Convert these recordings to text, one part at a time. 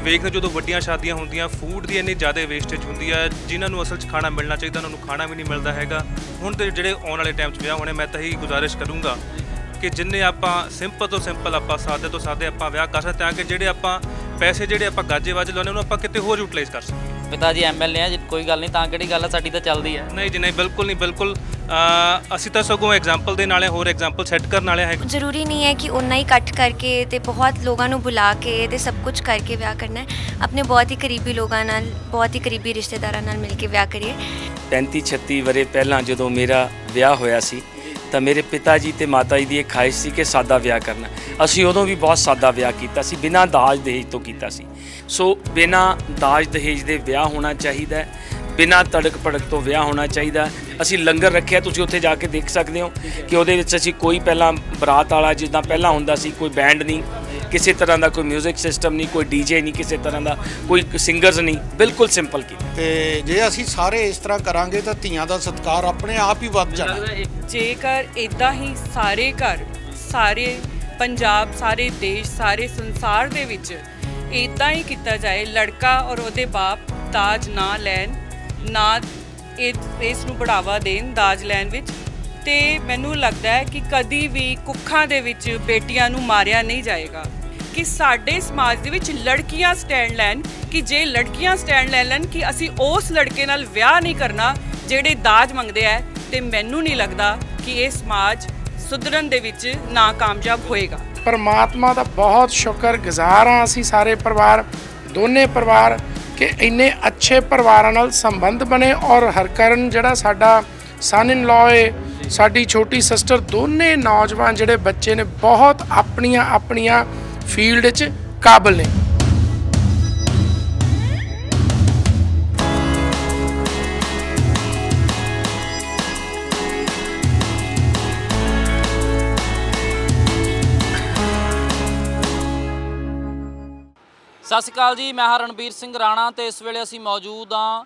ਤੁਸੀਂ ਵੇਖਦੇ ਜਦੋਂ ਵੱਡੀਆਂ ਸ਼ਾਦੀਆਂ ਹੁੰਦੀਆਂ ਫੂਡ ਦੀ ਇੰਨੀ ਜ਼ਿਆਦਾ ਵੇਸਟੇਜ ਹੁੰਦੀ ਆ ਜਿਨ੍ਹਾਂ ਨੂੰ ਅਸਲ 'ਚ ਖਾਣਾ ਮਿਲਣਾ ਚਾਹੀਦਾ ਉਹਨਾਂ ਨੂੰ ਖਾਣਾ ਵੀ ਨਹੀਂ ਮਿਲਦਾ ਹੈਗਾ ਹੁਣ ਤੇ ਜਿਹੜੇ ਆਉਣ ਵਾਲੇ ਟਾਈਮ 'ਚ ਵਿਆਹ ਹੋਣੇ ਮੈਂ ਤਾਂ ਹੀ ਗੁਜ਼ਾਰਿਸ਼ ਕਰੂੰਗਾ ਕਿ ਜਿੰਨੇ ਆਪਾਂ ਸਿੰਪਲ ਤੋਂ ਸਿੰਪਲ ਆਪਾਂ ਸਾਦੇ ਤੋਂ ਸਾਦੇ ਆਪਾਂ ਵਿਆਹ ਕਰ ਸਕਦੇ ਤਾਂ ਕਿ ਜਿਹੜੇ ਆਪਾਂ ਪੈਸੇ ਜਿਹੜੇ ਆਪਾਂ ਗਾਜੇ ਵਾਜ ਲਾਉਣੇ ਉਹਨੂੰ ਆਪਾਂ ਕਿਤੇ ਹੋਰ ਯੂਟਿਲਾਈਜ਼ ਕਰ ਸਕੀਏ ਪਿਤਾ ਜੀ ਐਮਐਲਏ ਆ ਜੇ ਕੋਈ ਗੱਲ ਨਹੀਂ ਤਾਂ ਕਿਹੜੀ ਗੱਲ ਆ ਸਾਡੀ ਤਾਂ ਚੱਲਦੀ ਆ ਨਹੀਂ ਜੀ ਨਹੀਂ ਬਿਲਕੁਲ ਨਹੀਂ ਬਿਲਕੁਲ ਅਸੀਂ ਤਾਂ ਸਗੋਂ ਐਗਜ਼ਾਮਪਲ ਦੇ ਨਾਲੇ ਹੋਰ ਐਗਜ਼ਾਮਪਲ ਸੈੱਟ ਕਰਨ ਵਾਲੇ ਹੈ ਜ਼ਰੂਰੀ ਨਹੀਂ ਹੈ ਕਿ ਉਹਨਾਂ ਹੀ ਕੱਟ ਕਰਕੇ ਤੇ ਬਹੁਤ ਲੋਕਾਂ ਨੂੰ ਬੁਲਾ ਕੇ ਤੇ ਸਭ ਕੁਝ ਕਰਕੇ ਵਿਆਹ ਕਰਨਾ ਹੈ ਆਪਣੇ ਬਹੁਤ ਹੀ ਕਰੀਬੀ ਲੋਕਾਂ ਨਾਲ ਬਹੁਤ ਹੀ ਕਰੀਬੀ ਰਿਸ਼ਤੇਦਾਰਾਂ ਨਾਲ ਮਿਲ ਕੇ ਵਿਆਹ ਕਰੀਏ 35 36 ਵਰੇ ਪਹਿਲਾਂ ਜਦੋਂ ਮੇਰਾ ਵਿਆਹ ਹੋਇਆ ਸੀ ਤਾਂ ਮੇਰੇ ਪਿਤਾ ਜੀ ਤੇ ਮਾਤਾ ਜੀ ਦੀ ਇਹ ਖਾਹਿਸ਼ ਸੀ ਕਿ ਸਾਦਾ ਵਿਆਹ ਕਰਨਾ ਅਸੀਂ ਉਦੋਂ ਵੀ ਬਹੁਤ ਸਾਦਾ ਵਿਆਹ ਕੀਤਾ ਸੀ ਬਿਨਾਂ ਦਾਜ ਦਹੇਜ ਤੋਂ ਕੀਤਾ ਸੀ ਸੋ ਬਿਨਾਂ ਦਾਜ ਦਹੇਜ ਦੇ ਵਿਆਹ ਹੋਣਾ ਚਾਹੀਦਾ ਬਿਨਾਂ ਤੜਕ ਪੜਕ ਤੋਂ ਵਿਆਹ ਹੋਣਾ ਚਾਹੀਦਾ ਅਸੀਂ ਲੰਗਰ ਰੱਖਿਆ ਤੁਸੀਂ ਉੱਥੇ ਜਾ ਕੇ ਦੇਖ ਸਕਦੇ ਹੋ ਕਿ ਉਹਦੇ ਵਿੱਚ ਅਸੀਂ ਕੋਈ ਪਹਿਲਾਂ ਬਰਾਤ ਵਾਲਾ ਜਿੱਦਾਂ ਪਹਿਲਾਂ ਹੁੰਦਾ ਸੀ ਕੋਈ ਬੈਂਡ ਨਹੀਂ ਕਿਸੇ ਤਰ੍ਹਾਂ ਦਾ ਕੋਈ 뮤직 ਸਿਸਟਮ ਨਹੀਂ ਕੋਈ ਡੀਜੇ ਨਹੀਂ ਕਿਸੇ ਤਰ੍ਹਾਂ ਦਾ ਕੋਈ ਸਿੰਗਰਸ ਨਹੀਂ ਬਿਲਕੁਲ ਸਿੰਪਲ ਕੀ ਤੇ ਜੇ ਅਸੀਂ ਸਾਰੇ ਇਸ ਤਰ੍ਹਾਂ ਕਰਾਂਗੇ ਤਾਂ ਧੀਆਂ ਦਾ ਸਤਕਾਰ ਆਪਣੇ ਆਪ ਹੀ ਵੱਧ ਜਾਣਾ ਜੇਕਰ ਇਦਾਂ ਹੀ ਸਾਰੇ ਘਰ ਸਾਰੇ ਪੰਜਾਬ ਸਾਰੇ ਦੇਸ਼ ਸਾਰੇ ਸੰਸਾਰ ਦੇ ਵਿੱਚ ਇਦਾਂ ਹੀ ਕੀਤਾ ਜਾਏ ਲੜਕਾ ਔਰ ਉਹਦੇ ਬਾਪ ਤਾਜ ਨਾ ਲੈਣ ਨਾ ਇਸ ਨੂੰ ਬੜਾਵਾ ਦੇਣ ਦਾਜ ਲੈਣ ਵਿੱਚ ਤੇ ਮੈਨੂੰ ਲੱਗਦਾ ਹੈ ਕਿ ਕਦੀ ਵੀ ਕੁੱਖਾਂ ਦੇ ਵਿੱਚ ਬੇਟੀਆਂ ਨੂੰ ਮਾਰਿਆ ਨਹੀਂ ਜਾਏਗਾ ਕਿ ਸਾਡੇ ਸਮਾਜ ਦੇ ਵਿੱਚ ਲੜਕੀਆਂ ਸਟੈਂਡ ਲੈਣ ਕਿ ਜੇ ਲੜਕੀਆਂ ਸਟੈਂਡ ਲੈ ਲੈਣ ਕਿ ਅਸੀਂ ਉਸ ਲੜਕੇ ਨਾਲ ਵਿਆਹ ਨਹੀਂ ਕਰਨਾ ਜਿਹੜੇ ਦਾਜ ਮੰਗਦੇ ਆ ਤੇ ਮੈਨੂੰ ਨਹੀਂ ਲੱਗਦਾ ਕਿ ਇਹ ਸਮਾਜ ਸੁਧਰਨ ਦੇ ਵਿੱਚ ਨਾਕਾਮਯਾਬ ਹੋਏਗਾ ਪਰਮਾਤਮਾ ਦਾ ਬਹੁਤ ਸ਼ੁਕਰ ਗੁਜ਼ਾਰ ਹਾਂ ਅਸੀਂ ਸਾਰੇ ਪਰਿਵਾਰ ਦੋਨੇ ਪਰਿਵਾਰ ਕਿ ਇੰਨੇ ਅੱਛੇ ਪਰਿਵਾਰਾਂ ਨਾਲ ਸੰਬੰਧ ਬਣੇ ਔਰ ਹਰਕਰਨ ਜਿਹੜਾ ਸਾਡਾ ਸਨ ਇਨ ਲਾ ਹੈ ਸਾਡੀ ਛੋਟੀ ਸਿਸਟਰ ਦੋਨੇ ਨੌਜਵਾਨ ਜਿਹੜੇ ਬੱਚੇ ਨੇ ਬਹੁਤ ਆਪਣੀਆਂ ਆਪਣੀਆਂ ਫੀਲਡ 'ਚ ਕਾਬਲ ਨੇ ਸਤਿ ਸ਼੍ਰੀ ਅਕਾਲ ਜੀ ਮੈਂ ਹਾਂ ਰਣਬੀਰ ਸਿੰਘ ਰਾਣਾ ਤੇ ਇਸ ਵੇਲੇ ਅਸੀਂ ਮੌਜੂਦ ਹਾਂ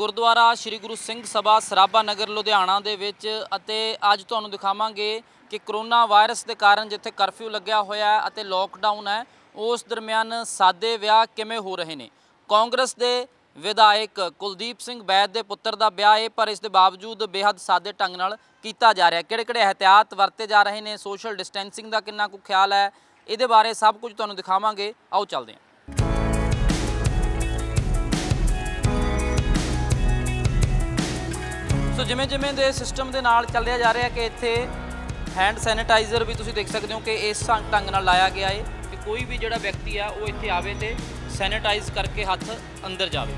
ਗੁਰਦੁਆਰਾ ਸ੍ਰੀ ਗੁਰੂ ਸਿੰਘ ਸਭਾ ਸਰਾਭਾ ਨਗਰ ਲੁਧਿਆਣਾ ਦੇ ਵਿੱਚ ਅਤੇ ਅੱਜ ਤੁਹਾਨੂੰ ਦਿਖਾਵਾਂਗੇ ਕਿ ਕਰੋਨਾ ਵਾਇਰਸ ਦੇ ਕਾਰਨ ਜਿੱਥੇ ਕਰਫਿਊ ਲੱਗਿਆ ਹੋਇਆ ਹੈ ਅਤੇ ਲੋਕਡਾਊਨ ਹੈ ਉਸ ਦਰਮਿਆਨ ਸਾਦੇ ਵਿਆਹ ਕਿਵੇਂ ਹੋ ਰਹੇ ਨੇ ਕਾਂਗਰਸ ਦੇ ਵਿਧਾਇਕ ਕੁਲਦੀਪ ਸਿੰਘ ਬੈਦ ਦੇ ਪੁੱਤਰ ਦਾ ਵਿਆਹ ਹੈ ਪਰ ਇਸ ਦੇ ਬਾਵਜੂਦ ਬੇहद ਸਾਦੇ ਢੰਗ ਨਾਲ ਕੀਤਾ ਜਾ ਰਿਹਾ ਕਿਹੜੇ-ਕਿਹੜੇ ਹਥਿਆਤ ਵਰਤੇ ਜਾ ਰਹੇ ਨੇ ਸੋਸ਼ਲ ਡਿਸਟੈਂਸਿੰਗ ਦਾ ਕਿੰਨਾ ਕੁ ਖਿਆਲ ਹੈ ਇਹਦੇ ਬਾਰੇ ਸਭ ਕੁਝ ਤੁਹਾਨੂੰ ਦਿਖਾਵਾਂਗੇ ਆਓ ਚੱਲਦੇ ਹਾਂ ਸੋ ਜਿਵੇਂ ਜਿਵੇਂ ਦੇ ਸਿਸਟਮ ਦੇ ਨਾਲ ਚੱਲਿਆ ਜਾ ਰਿਹਾ ਕਿ ਇੱਥੇ ਹੈਂਡ ਸੈਨੀਟਾਈਜ਼ਰ ਵੀ ਤੁਸੀਂ ਦੇਖ ਸਕਦੇ ਹੋ ਕਿ ਇਸ ਢੰਗ ਨਾਲ ਲਾਇਆ ਗਿਆ ਹੈ ਕਿ ਕੋਈ ਵੀ ਜਿਹੜਾ ਵਿਅਕਤੀ ਆ ਉਹ ਇੱਥੇ ਆਵੇ ਤੇ ਸੈਨੀਟਾਈਜ਼ ਕਰਕੇ ਹੱਥ ਅੰਦਰ ਜਾਵੇ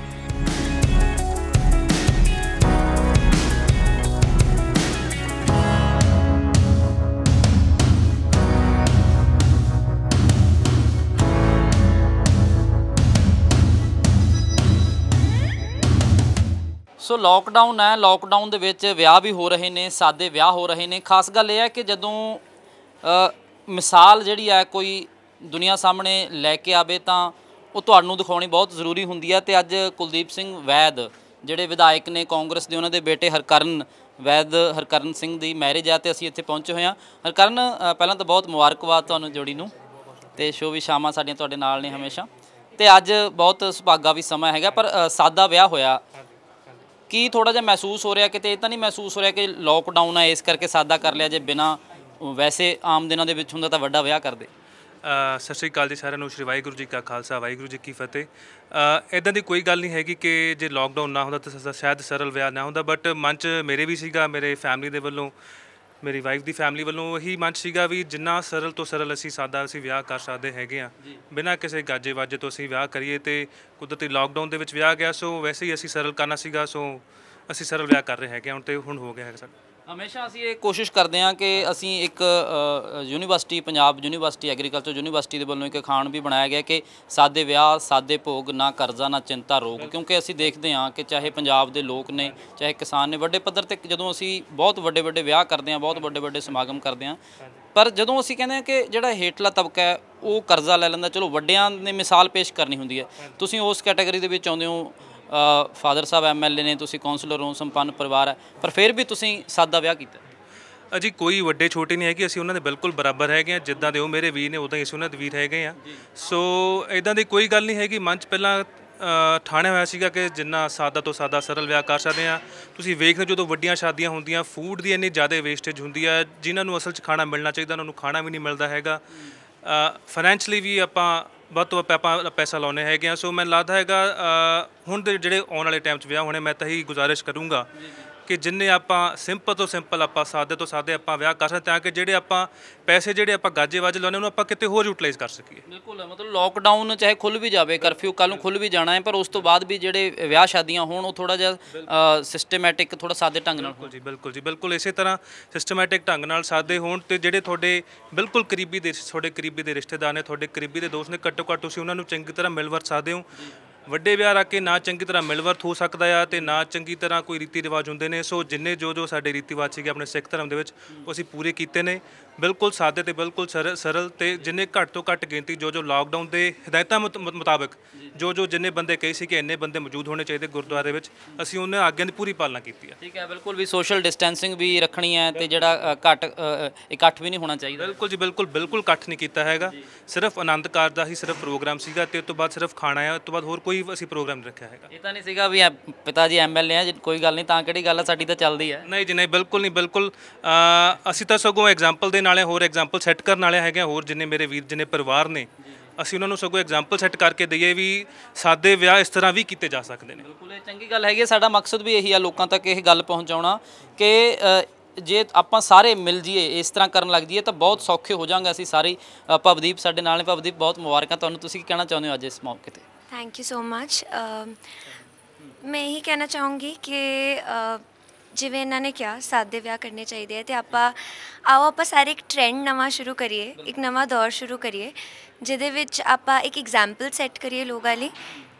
ਸੋ ਲੋਕਡਾਊਨ ਹੈ ਲੋਕਡਾਊਨ ਦੇ ਵਿੱਚ ਵਿਆਹ ਵੀ ਹੋ ਰਹੇ ਨੇ ਸਾਦੇ ਵਿਆਹ ਹੋ ਰਹੇ ਨੇ ਖਾਸ ਗੱਲ ਇਹ ਹੈ ਕਿ ਜਦੋਂ ਮਿਸਾਲ ਜਿਹੜੀ ਹੈ ਕੋਈ ਦੁਨੀਆ ਸਾਹਮਣੇ ਲੈ ਕੇ ਆਵੇ ਤਾਂ ਉਹ ਤੁਹਾਨੂੰ ਦਿਖਾਉਣੀ ਬਹੁਤ ਜ਼ਰੂਰੀ ਹੁੰਦੀ ਹੈ ਤੇ ਅੱਜ ਕੁਲਦੀਪ ਸਿੰਘ ਵੈਦ ਜਿਹੜੇ ਵਿਧਾਇਕ ਨੇ ਕਾਂਗਰਸ ਦੇ ਉਹਨਾਂ ਦੇ ਬੇਟੇ ਹਰਕਰਨ ਵੈਦ ਹਰਕਰਨ ਸਿੰਘ ਦੀ ਮੈਰਿਜ ਆ ਤੇ ਅਸੀਂ ਇੱਥੇ ਪਹੁੰਚੇ ਹੋਏ ਹਾਂ ਹਰਕਰਨ ਪਹਿਲਾਂ ਤਾਂ ਬਹੁਤ ਮੁਬਾਰਕਬਾਦ ਤੁਹਾਨੂੰ ਜੋੜੀ ਨੂੰ ਤੇ ਸ਼ੋ ਵੀ ਸ਼ਾਮਾਂ ਸਾਡੀਆਂ ਤੁਹਾਡੇ ਨਾਲ ਨੇ ਹਮੇਸ਼ਾ ਤੇ ਅੱਜ ਬਹੁਤ ਸੁਭਾਗਾ ਵੀ ਸਮਾਂ ਹੈਗਾ ਪਰ ਸਾਦਾ ਵਿਆਹ ਹੋਇਆ ਕੀ ਥੋੜਾ ਜਿਹਾ ਮਹਿਸੂਸ ਹੋ ਰਿਹਾ ਕਿਤੇ ਇਹ ਤਾਂ ਨਹੀਂ ਮਹਿਸੂਸ ਹੋ ਰਿਹਾ ਕਿ ਲੋਕਡਾਊਨ ਆ ਇਸ ਕਰਕੇ ਸਾਦਾ ਕਰ ਲਿਆ ਜੇ ਬਿਨਾ ਵੈਸੇ ਆਮ ਦਿਨਾਂ ਦੇ ਵਿੱਚ ਹੁੰਦਾ ਤਾਂ ਵੱਡਾ ਵਿਆਹ ਕਰਦੇ ਸਤਿ ਸ੍ਰੀ ਅਕਾਲ ਜੀ ਸਾਰਿਆਂ ਨੂੰ ਸ਼੍ਰੀ ਵਾਹਿਗੁਰੂ ਜੀ ਕਾ ਖਾਲਸਾ ਵਾਹਿਗੁਰੂ ਜੀ ਕੀ ਫਤਿਹ ਇਦਾਂ ਦੀ ਕੋਈ ਗੱਲ ਨਹੀਂ ਹੈਗੀ ਕਿ ਜੇ ਲੋਕਡਾਊਨ ਨਾ ਹੁੰਦਾ ਤਾਂ ਸ਼ਾਇਦ ਸਰਲ ਵਿਆਹ ਨਾ ਹੁੰਦਾ ਬਟ ਮਨ 'ਚ ਮੇਰੇ ਵੀ ਸੀਗਾ ਮੇਰੇ ਫੈਮਿਲੀ ਦੇ ਵੱਲੋਂ ਮੇਰੀ ਵਾਈਫ ਦੀ ਫੈਮਿਲੀ ਵੱਲੋਂ ਉਹੀ ਮਨ ਸੀਗਾ ਵੀ ਜਿੰਨਾ ਸਰਲ ਤੋਂ ਸਰਲ ਅਸੀਂ ਸਾਦਾ ਅਸੀਂ ਵਿਆਹ ਕਰ ਸਕਦੇ ਹੈਗੇ ਆ ਬਿਨਾ ਕਿਸੇ ਗਾਜੇ ਵਾਜੇ ਤੋਂ ਅਸੀਂ ਵਿਆਹ ਕਰੀਏ ਤੇ ਕੁਦਰਤੀ ਲਾਕਡਾਊਨ ਦੇ ਵਿੱਚ ਵਿਆਹ ਗਿਆ ਸੋ ਵੈਸੇ ਹੀ ਅਸੀਂ ਸਰਲ ਕਰਨਾ ਸੀਗਾ ਸੋ ਅਸੀਂ ਸਰਲ ਵਿਆਹ ਕਰ ਰਹੇ ਹੈਗੇ ਹੁਣ ਤੇ ਹੁਣ ਹੋ ਗਿਆ ਹੈ ਸਾਡਾ ਹਮੇਸ਼ਾ ਅਸੀਂ ਇਹ ਕੋਸ਼ਿਸ਼ ਕਰਦੇ ਹਾਂ ਕਿ ਅਸੀਂ ਇੱਕ university Punjab university agriculture university ਦੇ ਵੱਲੋਂ ਇੱਕ ਖਾਣ ਵੀ ਬਣਾਇਆ ਗਿਆ ਕਿ ਸਾਦੇ ਵਿਆਹ ਸਾਦੇ ਭੋਗ ਨਾ ਕਰਜ਼ਾ ਨਾ ਚਿੰਤਾ ਰੋਗ ਕਿਉਂਕਿ ਅਸੀਂ ਦੇਖਦੇ ਹਾਂ ਕਿ ਚਾਹੇ ਪੰਜਾਬ ਦੇ ਲੋਕ ਨੇ ਚਾਹੇ ਕਿਸਾਨ ਨੇ ਵੱਡੇ ਪੱਧਰ ਤੇ ਜਦੋਂ ਅਸੀਂ ਬਹੁਤ ਵੱਡੇ ਵੱਡੇ ਵਿਆਹ ਕਰਦੇ ਹਾਂ ਬਹੁਤ ਵੱਡੇ ਵੱਡੇ ਸਮਾਗਮ ਕਰਦੇ ਹਾਂ ਪਰ ਜਦੋਂ ਅਸੀਂ ਕਹਿੰਦੇ ਹਾਂ ਕਿ ਜਿਹੜਾ ਹੇਠਲਾ ਤਬਕਾ ਹੈ ਉਹ ਕਰਜ਼ਾ ਲੈ ਲੈਂਦਾ ਚਲੋ ਵੱਡਿਆਂ ਨੇ ਮਿਸਾਲ ਪੇਸ਼ ਕਰਨੀ ਹੁੰਦੀ ਹੈ ਤੁਸੀਂ ਉਸ ਕੈਟਾਗਰੀ ਦੇ ਵਿੱਚ ਆਉਂਦੇ ਹੋ ਫਾਦਰ ਸਾਹਿਬ ਐਮਐਲਏ ਨੇ ਤੁਸੀਂ ਕਾਉਂਸਲਰ ਹੋ ਸੰਪੰਨ ਪਰਿਵਾਰ ਹੈ ਪਰ ਫਿਰ ਵੀ ਤੁਸੀਂ ਸਾਦਾ ਵਿਆਹ ਕੀਤਾ ਅਜੀ ਕੋਈ ਵੱਡੇ ਛੋਟੇ ਨਹੀਂ ਹੈ ਕਿ ਅਸੀਂ ਉਹਨਾਂ ਦੇ ਬਿਲਕੁਲ ਬਰਾਬਰ ਹੈਗੇ ਆ ਜਿੱਦਾਂ ਦੇ ਉਹ ਮੇਰੇ ਵੀਰ ਨੇ ਉਦਾਂ ਹੀ ਅਸੀਂ ਉਹਨਾਂ ਦੇ ਵੀਰ ਹੈਗੇ ਆ ਸੋ ਇਦਾਂ ਦੀ ਕੋਈ ਗੱਲ ਨਹੀਂ ਹੈਗੀ ਮਨ ਚ ਪਹਿਲਾਂ ਠਾਣਿਆ ਹੋਇਆ ਸੀਗਾ ਕਿ ਜਿੰਨਾ ਸਾਦਾ ਤੋਂ ਸਾਦਾ ਸਰਲ ਵਿਆਹ ਕਰ ਸਕਦੇ ਆ ਤੁਸੀਂ ਵੇਖਦੇ ਜਦੋਂ ਵੱਡੀਆਂ ਸ਼ਾਦੀਆਂ ਹੁੰਦੀਆਂ ਫੂਡ ਦੀ ਇੰਨੀ ਜ਼ਿਆਦਾ ਵੇਸਟੇਜ ਹੁੰਦੀ ਆ ਜਿਨ੍ਹਾਂ ਨੂੰ ਅਸਲ 'ਚ ਖਾਣਾ ਮਿਲਣਾ ਚਾਹੀਦਾ ਉਹਨਾਂ ਨੂੰ ਖਾਣਾ ਵੀ ਨਹੀਂ ਮਿਲਦਾ ਹੈਗਾ ਫਾਈਨੈਂਸ਼ਲੀ ਵੀ ਆਪਾਂ ਵੱਧ ਤੋਂ ਆਪਾਂ ਪੈਸਾ ਲਾਉਨੇ ਹੈਗੇ ਆ ਸੋ ਮੈਨੂੰ ਲੱਗਦਾ ਹੈਗਾ ਹੁਣ ਦੇ ਜਿਹੜੇ ਆਉਣ ਵਾਲੇ ਟਾਈਮ 'ਚ ਵਿਆਹ ਹੋਣੇ ਮੈਂ ਤਾਂ ਹੀ ਗੁਜ਼ਾਰਿਸ਼ ਕਰੂੰਗਾ ਕਿ ਜਿੰਨੇ ਆਪਾਂ ਸਿੰਪਲ ਤੋਂ ਸਿੰਪਲ ਆਪਾਂ ਸਾਦੇ ਤੋਂ ਸਾਦੇ ਆਪਾਂ ਵਿਆਹ ਕਰ ਸਕਦੇ ਤਾਂ ਕਿ ਜਿਹੜੇ ਆਪਾਂ ਪੈਸੇ ਜਿਹੜੇ ਆਪਾਂ ਗਾਜੇ ਵਾਜੇ ਲਾਉਨੇ ਉਹਨੂੰ ਆਪਾਂ ਕਿਤੇ ਹੋਰ ਯੂਟਿਲਾਈਜ਼ ਕਰ ਸਕੀਏ ਬਿਲਕੁਲ ਹੈ ਮਤਲਬ ਲੋਕਡਾਊਨ ਚਾਹੇ ਖੁੱਲ ਵੀ ਜਾਵੇ ਕਰਫਿਊ ਕੱਲ ਨੂੰ ਖੁੱਲ ਵੀ ਜਾਣਾ ਹੈ ਪਰ ਉਸ ਤੋਂ ਬਾਅਦ ਵੀ ਜਿਹੜੇ ਵਿਆਹ ਸ਼ਾਦੀਆਂ ਹੋਣ ਉਹ ਥੋੜਾ ਜਿਹਾ ਸਿਸਟਮੈਟਿਕ ਥੋੜਾ ਸਾਦੇ ਢੰਗ ਨਾਲ ਬਿਲਕੁਲ ਜੀ ਬਿਲਕੁਲ ਜੀ ਬਿਲਕੁਲ ਇਸੇ ਤਰ੍ਹਾਂ ਸਿਸਟਮੈਟਿਕ ਢੰਗ ਨਾਲ ਸਾਦੇ ਹੋਣ ਤੇ ਜਿਹੜੇ ਤੁਹਾਡੇ ਬਿਲਕੁਲ ਕਰੀਬੀ ਦੇ ਤੁਹਾਡੇ ਕਰੀਬੀ ਦੇ ਰਿਸ਼ਤੇਦਾਰ ਨੇ ਤੁਹਾਡੇ ਕਰੀਬੀ ਦੇ ਦੋਸਤ ਨੇ ਘੱਟੋ ਘੱਟ ਤੁਸੀਂ ਉਹਨਾਂ ਨੂੰ ਚੰਗੀ ਤਰ੍ਹਾਂ ਮਿਲ ਵਰਤ ਸਕਦੇ ਹੋ ਵੱਡੇ ਵਿਆਹ ਰੱਖ ਕੇ ਨਾ ਚੰਗੀ ਤਰ੍ਹਾਂ ਮਿਲਵਰਤ ਹੋ ਸਕਦਾ ਆ ਤੇ ਨਾ ਚੰਗੀ ਤਰ੍ਹਾਂ ਕੋਈ ਰੀਤੀ ਰਿਵਾਜ ਹੁੰਦੇ ਨੇ ਸੋ ਜਿੰਨੇ ਜੋ ਜੋ ਸਾਡੇ ਰੀਤੀ ਰਿਵਾਜ ਸੀਗੇ ਆਪਣੇ ਸਿੱਖ ਧਰਮ ਦੇ ਵਿੱਚ ਉਹ ਅਸੀਂ ਪੂਰੇ ਕੀਤੇ ਨੇ ਬਿਲਕੁਲ ਸਾਦੇ ਤੇ ਬਿਲਕੁਲ ਸਰਲ ਤੇ ਜਿੰਨੇ ਘੱਟ ਤੋਂ ਘੱਟ ਗਿਣਤੀ ਜੋ ਜੋ ਲਾਕਡਾਊਨ ਦੇ ਹਦਾਇਤਾਂ ਮੁਤਾਬਕ ਜੋ ਜੋ ਜਿੰਨੇ ਬੰਦੇ ਕਹੇ ਸੀ ਕਿ ਇੰਨੇ ਬੰਦੇ ਮੌਜੂਦ ਹੋਣੇ ਚਾਹੀਦੇ ਗੁਰਦੁਆਰੇ ਵਿੱਚ ਅਸੀਂ ਉਹਨਾਂ ਆਗਿਆ ਦੀ ਪੂਰੀ ਪਾਲਣਾ ਕੀਤੀ ਹੈ ਠੀਕ ਹੈ ਬਿਲਕੁਲ ਵੀ ਸੋਸ਼ਲ ਡਿਸਟੈਂਸਿੰਗ ਵੀ ਰੱਖਣੀ ਹੈ ਤੇ ਜਿਹੜਾ ਘੱਟ ਇਕੱਠ ਵੀ ਨਹੀਂ ਹੋਣਾ ਚਾਹੀਦਾ ਬਿਲਕੁਲ ਜੀ ਬਿਲਕੁਲ ਬਿਲਕੁਲ ਇਕੱਠ ਨਹੀਂ ਕੀਤਾ ਹੈਗਾ ਸਿਰਫ ਆਨੰਦ ਕਾਰ ਦਾ ਹੀ ਸਿਰਫ ਪ੍ਰੋਗਰਾਮ ਸੀਗਾ ਤੇ ਉਸ ਤੋਂ ਬਾਅਦ ਸਿਰਫ ਖਾਣਾ ਹੈ ਉਸ ਤੋਂ ਬਾਅਦ ਹੋਰ ਕੋਈ ਅਸੀਂ ਪ੍ਰੋਗਰਾਮ ਰੱਖਿਆ ਹੈਗਾ ਇਹ ਤਾਂ ਨਹੀਂ ਸੀਗਾ ਵੀ ਪਿਤਾ ਜੀ ਐਮਐਲਏ ਆ ਕੋਈ ਗੱਲ ਨਹੀਂ ਤਾਂ ਕਿਹੜੀ ਗੱਲ ਸਾਡੀ ਤਾਂ ਚੱਲਦੀ ਹੈ ਨਹੀਂ ਜੀ ਨਹੀਂ ਬਿਲਕੁਲ ਨਹੀਂ ਬਿਲਕੁਲ ਅਸੀਂ ਤਾਂ ਸਗੋਂ ਐਗਜ਼ਾਮਪਲ ਦੇ ਸਮਝਣ ਹੋਰ ਐਗਜ਼ਾਮਪਲ ਸੈੱਟ ਕਰਨ ਵਾਲੇ ਹੈਗੇ ਹੋਰ ਜਿੰਨੇ ਮੇਰੇ ਵੀਰ ਜਿੰਨੇ ਪਰਿਵਾਰ ਨੇ ਅਸੀਂ ਉਹਨਾਂ ਨੂੰ ਸਗੋਂ ਐਗਜ਼ਾਮਪਲ ਸੈੱਟ ਕਰਕੇ ਦਈਏ ਵੀ ਸਾਦੇ ਵਿਆਹ ਇਸ ਤਰ੍ਹਾਂ ਵੀ ਕੀਤੇ ਜਾ ਸਕਦੇ ਨੇ ਬਿਲਕੁਲ ਇਹ ਚੰਗੀ ਗੱਲ ਹੈਗੀ ਸਾਡਾ ਮਕਸਦ ਵੀ ਇਹੀ ਆ ਲੋਕਾਂ ਤੱਕ ਇਹ ਗੱਲ ਪਹੁੰਚਾਉਣਾ ਕਿ ਜੇ ਆਪਾਂ ਸਾਰੇ ਮਿਲ ਜੀਏ ਇਸ ਤਰ੍ਹਾਂ ਕਰਨ ਲੱਗ ਜੀਏ ਤਾਂ ਬਹੁਤ ਸੌਖੇ ਹੋ ਜਾਾਂਗੇ ਅਸੀਂ ਸਾਰੇ ਭਵਦੀਪ ਸਾਡੇ ਨਾਲ ਨੇ ਭਵਦੀਪ ਬਹੁਤ ਮੁਬਾਰਕਾਂ ਤੁਹਾਨੂੰ ਤੁਸੀਂ ਕੀ ਕਹਿਣਾ ਚਾਹੁੰਦੇ ਹੋ ਅੱਜ ਇਸ ਮੌਕੇ ਤੇ ਥੈਂਕ ਯੂ ਸੋ ਮੱਚ ਮੈਂ ਇਹੀ ਕਹਿਣਾ ਚਾਹੂੰਗੀ ਕਿ ਜਿਵੇਂ ਇਹਨਾਂ ਨੇ ਕਿਹਾ ਸਾਦੇ ਵਿਆਹ ਕਰਨੇ ਚਾਹੀਦੇ ਆ ਤੇ ਆਪਾਂ ਆਓ ਆਪਾਂ ਸਾਰੇ ਇੱਕ ਟ੍ਰੈਂਡ ਨਵਾਂ ਸ਼ੁਰੂ ਕਰੀਏ ਇੱਕ ਨਵਾਂ ਦੌਰ ਸ਼ੁਰੂ ਕਰੀਏ ਜਿਹਦੇ ਵਿੱਚ ਆਪਾਂ ਇੱਕ ਐਗਜ਼ਾਮਪਲ ਸੈੱਟ ਕਰੀਏ ਲੋਕਾਂ ਲਈ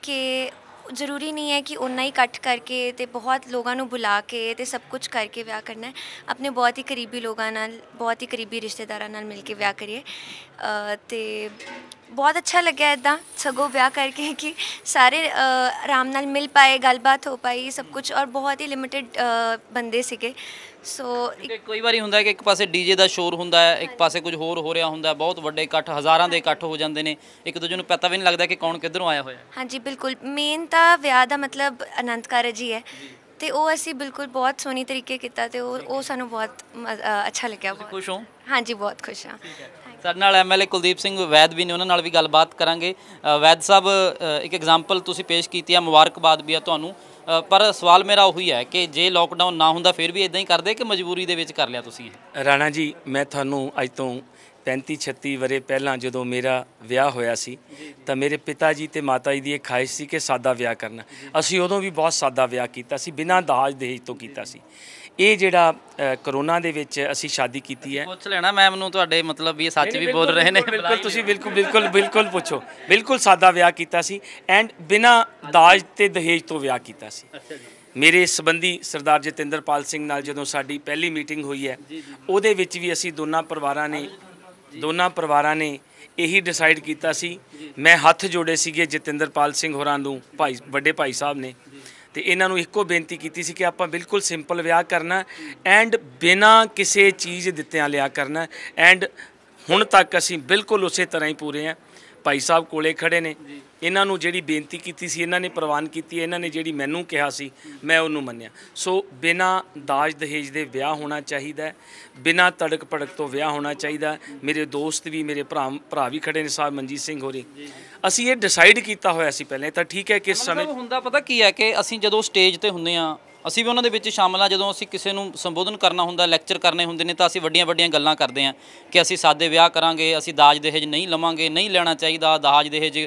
ਕਿ ਜ਼ਰੂਰੀ ਨਹੀਂ ਹੈ ਕਿ ਉਹਨਾਂ ਹੀ ਇਕੱਠ ਕਰਕੇ ਤੇ ਬਹੁਤ ਲੋਕਾਂ ਨੂੰ ਬੁਲਾ ਕੇ ਤੇ ਸਭ ਕੁਝ ਕਰਕੇ ਵਿਆਹ ਕਰਨਾ ਹੈ ਆਪਣੇ ਬਹੁਤ ਹੀ ਕਰੀਬੀ ਲੋਕਾਂ ਨਾਲ ਬਹੁਤ ਹੀ ਕਰੀਬੀ ਰਿਸ਼ਤੇਦਾਰਾਂ ਨਾਲ ਮਿਲ ਕੇ ਵਿਆਹ ਕਰੀਏ ਤੇ ਬਹੁਤ ਅੱਛਾ ਲੱਗਿਆ ਇਦਾਂ ਸਗੋ ਵਿਆਹ ਕਰਕੇ ਕਿ ਸਾਰੇ ਆਰਾਮ ਨਾਲ ਮਿਲ ਪਾਏ ਗੱਲਬਾਤ ਹੋ ਪਾਈ ਸਭ ਕੁਝ ਔਰ ਬਹੁਤ ਹੀ ਲਿਮਿਟਿਡ ਬੰਦੇ ਸੀਗੇ ਸੋ ਕੋਈ ਵਾਰੀ ਹੁੰਦਾ ਹੈ ਕਿ ਇੱਕ ਪਾਸੇ ਡੀਜੇ ਦਾ ਸ਼ੋਰ ਹੁੰਦਾ ਹੈ ਇੱਕ ਪਾਸੇ ਕੁਝ ਹੋਰ ਹੋ ਰਿਹਾ ਹੁੰਦਾ ਬਹੁਤ ਵੱਡੇ ਇਕੱਠ ਹਜ਼ਾਰਾਂ ਦੇ ਇਕੱਠ ਹੋ ਜਾਂਦੇ ਨੇ ਇੱਕ ਦੂਜੇ ਨੂੰ ਪਤਾ ਵੀ ਨਹੀਂ ਲੱਗਦਾ ਕਿ ਕੌਣ ਕਿੱਧਰੋਂ ਆਇਆ ਹੋਇਆ ਹੈ ਹਾਂਜੀ ਬਿਲਕੁਲ ਮੇਨ ਤਾਂ ਵਿਆਹ ਦਾ ਮਤਲਬ ਅਨੰਤ ਕਾਰਜ ਹੀ ਹੈ ਤੇ ਉਹ ਅਸੀਂ ਬਿਲਕੁਲ ਬਹੁਤ ਸੋਹਣੀ ਤਰੀਕੇ ਕੀਤਾ ਤੇ ਉਹ ਉਹ ਸਾਨੂੰ ਬਹੁਤ ਅੱਛਾ ਲੱਗਿਆ ਬਹੁਤ ਖੁਸ਼ ਹਾਂ ਹਾਂਜੀ ਬਹੁਤ ਖੁਸ਼ ਹਾਂ ਸਾਡੇ ਨਾਲ ਐਮਐਲਏ ਕੁਲਦੀਪ ਸਿੰਘ ਵੈਦ ਵੀ ਨੇ ਉਹਨਾਂ ਨਾਲ ਵੀ ਗੱਲਬਾਤ ਕਰਾਂਗੇ ਵੈਦ ਸਾਹਿਬ ਇੱਕ ਐਗਜ਼ਾਮਪਲ ਤੁਸੀਂ ਪੇਸ਼ ਕੀਤੀ ਆ ਮੁਬਾਰਕਬਾਦ ਵੀ ਆ ਤੁਹਾਨੂੰ ਪਰ ਸਵਾਲ ਮੇਰਾ ਉਹੀ ਹੈ ਕਿ ਜੇ ਲੋਕਡਾਊਨ ਨਾ ਹੁੰਦਾ ਫਿਰ ਵੀ ਇਦਾਂ ਹੀ ਕਰਦੇ ਕਿ ਮਜਬੂਰੀ ਦੇ ਵਿੱਚ ਕਰ ਲਿਆ ਤੁਸੀਂ ਰਾਣਾ ਜੀ ਮੈਂ ਤੁਹਾਨੂੰ ਅੱਜ ਤੋਂ 35 36 ਬਰੇ ਪਹਿਲਾਂ ਜਦੋਂ ਮੇਰਾ ਵਿਆਹ ਹੋਇਆ ਸੀ ਤਾਂ ਮੇਰੇ ਪਿਤਾ ਜੀ ਤੇ ਮਾਤਾ ਜੀ ਦੀ ਇਹ ਖਾਹਿਸ਼ ਸੀ ਕਿ ਸਾਦਾ ਵਿਆਹ ਕਰਨਾ ਅਸੀਂ ਉਦੋਂ ਵੀ ਬਹੁਤ ਸਾਦਾ ਵਿਆਹ ਕੀਤਾ ਸੀ ਬਿਨਾਂ ਦਾਜ ਦੇਜ ਤੋਂ ਕੀਤਾ ਸੀ ਇਹ ਜਿਹੜਾ ਕਰੋਨਾ ਦੇ ਵਿੱਚ ਅਸੀਂ ਸ਼ਾਦੀ ਕੀਤੀ ਹੈ ਪੁੱਛ ਲੈਣਾ ਮੈਮ ਨੂੰ ਤੁਹਾਡੇ ਮਤਲਬ ਵੀ ਸੱਚ ਵੀ ਬੋਲ ਰਹੇ ਨੇ ਬਿਲਕੁਲ ਤੁਸੀਂ ਬਿਲਕੁਲ ਬਿਲਕੁਲ ਬਿਲਕੁਲ ਪੁੱਛੋ ਬਿਲਕੁਲ ਸਾਦਾ ਵਿਆਹ ਕੀਤਾ ਸੀ ਐਂਡ ਬਿਨਾ ਦਾਜ ਤੇ ਦਹੇਜ ਤੋਂ ਵਿਆਹ ਕੀਤਾ ਸੀ ਮੇਰੇ ਸਬੰਧੀ ਸਰਦਾਰ ਜਤਿੰਦਰਪਾਲ ਸਿੰਘ ਨਾਲ ਜਦੋਂ ਸਾਡੀ ਪਹਿਲੀ ਮੀਟਿੰਗ ਹੋਈ ਹੈ ਉਹਦੇ ਵਿੱਚ ਵੀ ਅਸੀਂ ਦੋਨਾਂ ਪਰਿਵਾਰਾਂ ਨੇ ਦੋਨਾਂ ਪਰਿਵਾਰਾਂ ਨੇ ਇਹੀ ਡਿਸਾਈਡ ਕੀਤਾ ਸੀ ਮੈਂ ਹੱਥ ਜੋੜੇ ਸੀਗੇ ਜਤਿੰਦਰਪਾਲ ਸਿੰਘ ਹੋਰਾਂ ਨੂੰ ਭਾਈ ਵੱਡੇ ਭਾਈ ਸਾਹਿਬ ਨੇ ਤੇ ਇਹਨਾਂ ਨੂੰ ਇੱਕੋ ਬੇਨਤੀ ਕੀਤੀ ਸੀ ਕਿ ਆਪਾਂ ਬਿਲਕੁਲ ਸਿੰਪਲ ਵਿਆਹ ਕਰਨਾ ਐਂਡ ਬਿਨਾ ਕਿਸੇ ਚੀਜ਼ ਦਿੱਤਿਆਂ ਲਿਆ ਕਰਨਾ ਐਂਡ ਹੁਣ ਤੱਕ ਅਸੀਂ ਬਿਲਕੁਲ ਉਸੇ ਤਰ੍ਹਾਂ ਹੀ ਪੂਰੇ ਆ ਭਾਈ ਸਾਹਿਬ ਕੋਲੇ ਖੜੇ ਨੇ ਇਹਨਾਂ ਨੂੰ ਜਿਹੜੀ ਬੇਨਤੀ ਕੀਤੀ ਸੀ ਇਹਨਾਂ ਨੇ ਪ੍ਰਵਾਨ ਕੀਤੀ ਇਹਨਾਂ ਨੇ ਜਿਹੜੀ ਮੈਨੂੰ ਕਿਹਾ ਸੀ ਮੈਂ ਉਹਨੂੰ ਮੰਨਿਆ ਸੋ ਬਿਨਾ ਦਾਜ ਦਹੇਜ ਦੇ ਵਿਆਹ ਹੋਣਾ ਚਾਹੀਦਾ ਬਿਨਾ ਤੜਕ ਪੜਕ ਤੋਂ ਵਿਆਹ ਹੋਣਾ ਚਾਹੀਦਾ ਮੇਰੇ ਦੋਸਤ ਵੀ ਮੇਰੇ ਭਰਾ ਭਰਾ ਵੀ ਖੜੇ ਨੇ ਸਾਹਿਬ ਮਨਜੀਤ ਸਿੰਘ ਹੋਰੀ ਅਸੀਂ ਇਹ ਡਿਸਾਈਡ ਕੀਤਾ ਹੋਇਆ ਸੀ ਪਹਿਲੇ ਤਾਂ ਠੀਕ ਹੈ ਕਿ ਸਮੇਂ ਹੁੰਦਾ ਪਤਾ ਕੀ ਹੈ ਕਿ ਅਸੀਂ ਜਦੋਂ ਸਟੇਜ ਤੇ ਹੁੰਨੇ ਆ ਅਸੀਂ ਵੀ ਉਹਨਾਂ ਦੇ ਵਿੱਚ ਸ਼ਾਮਲ ਆ ਜਦੋਂ ਅਸੀਂ ਕਿਸੇ ਨੂੰ ਸੰਬੋਧਨ ਕਰਨਾ ਹੁੰਦਾ ਲੈਕਚਰ ਕਰਨੇ ਹੁੰਦੇ ਨੇ ਤਾਂ ਅਸੀਂ ਵੱਡੀਆਂ-ਵੱਡੀਆਂ ਗੱਲਾਂ ਕਰਦੇ ਆ ਕਿ ਅਸੀਂ ਸਾਦੇ ਵਿਆਹ ਕਰਾਂਗੇ ਅਸੀਂ ਦਾਜ ਦਹੇਜ ਨਹੀਂ ਲਵਾਂਗੇ ਨਹੀਂ ਲੈਣਾ ਚਾਹੀਦਾ ਦਾਜ ਦਹੇਜ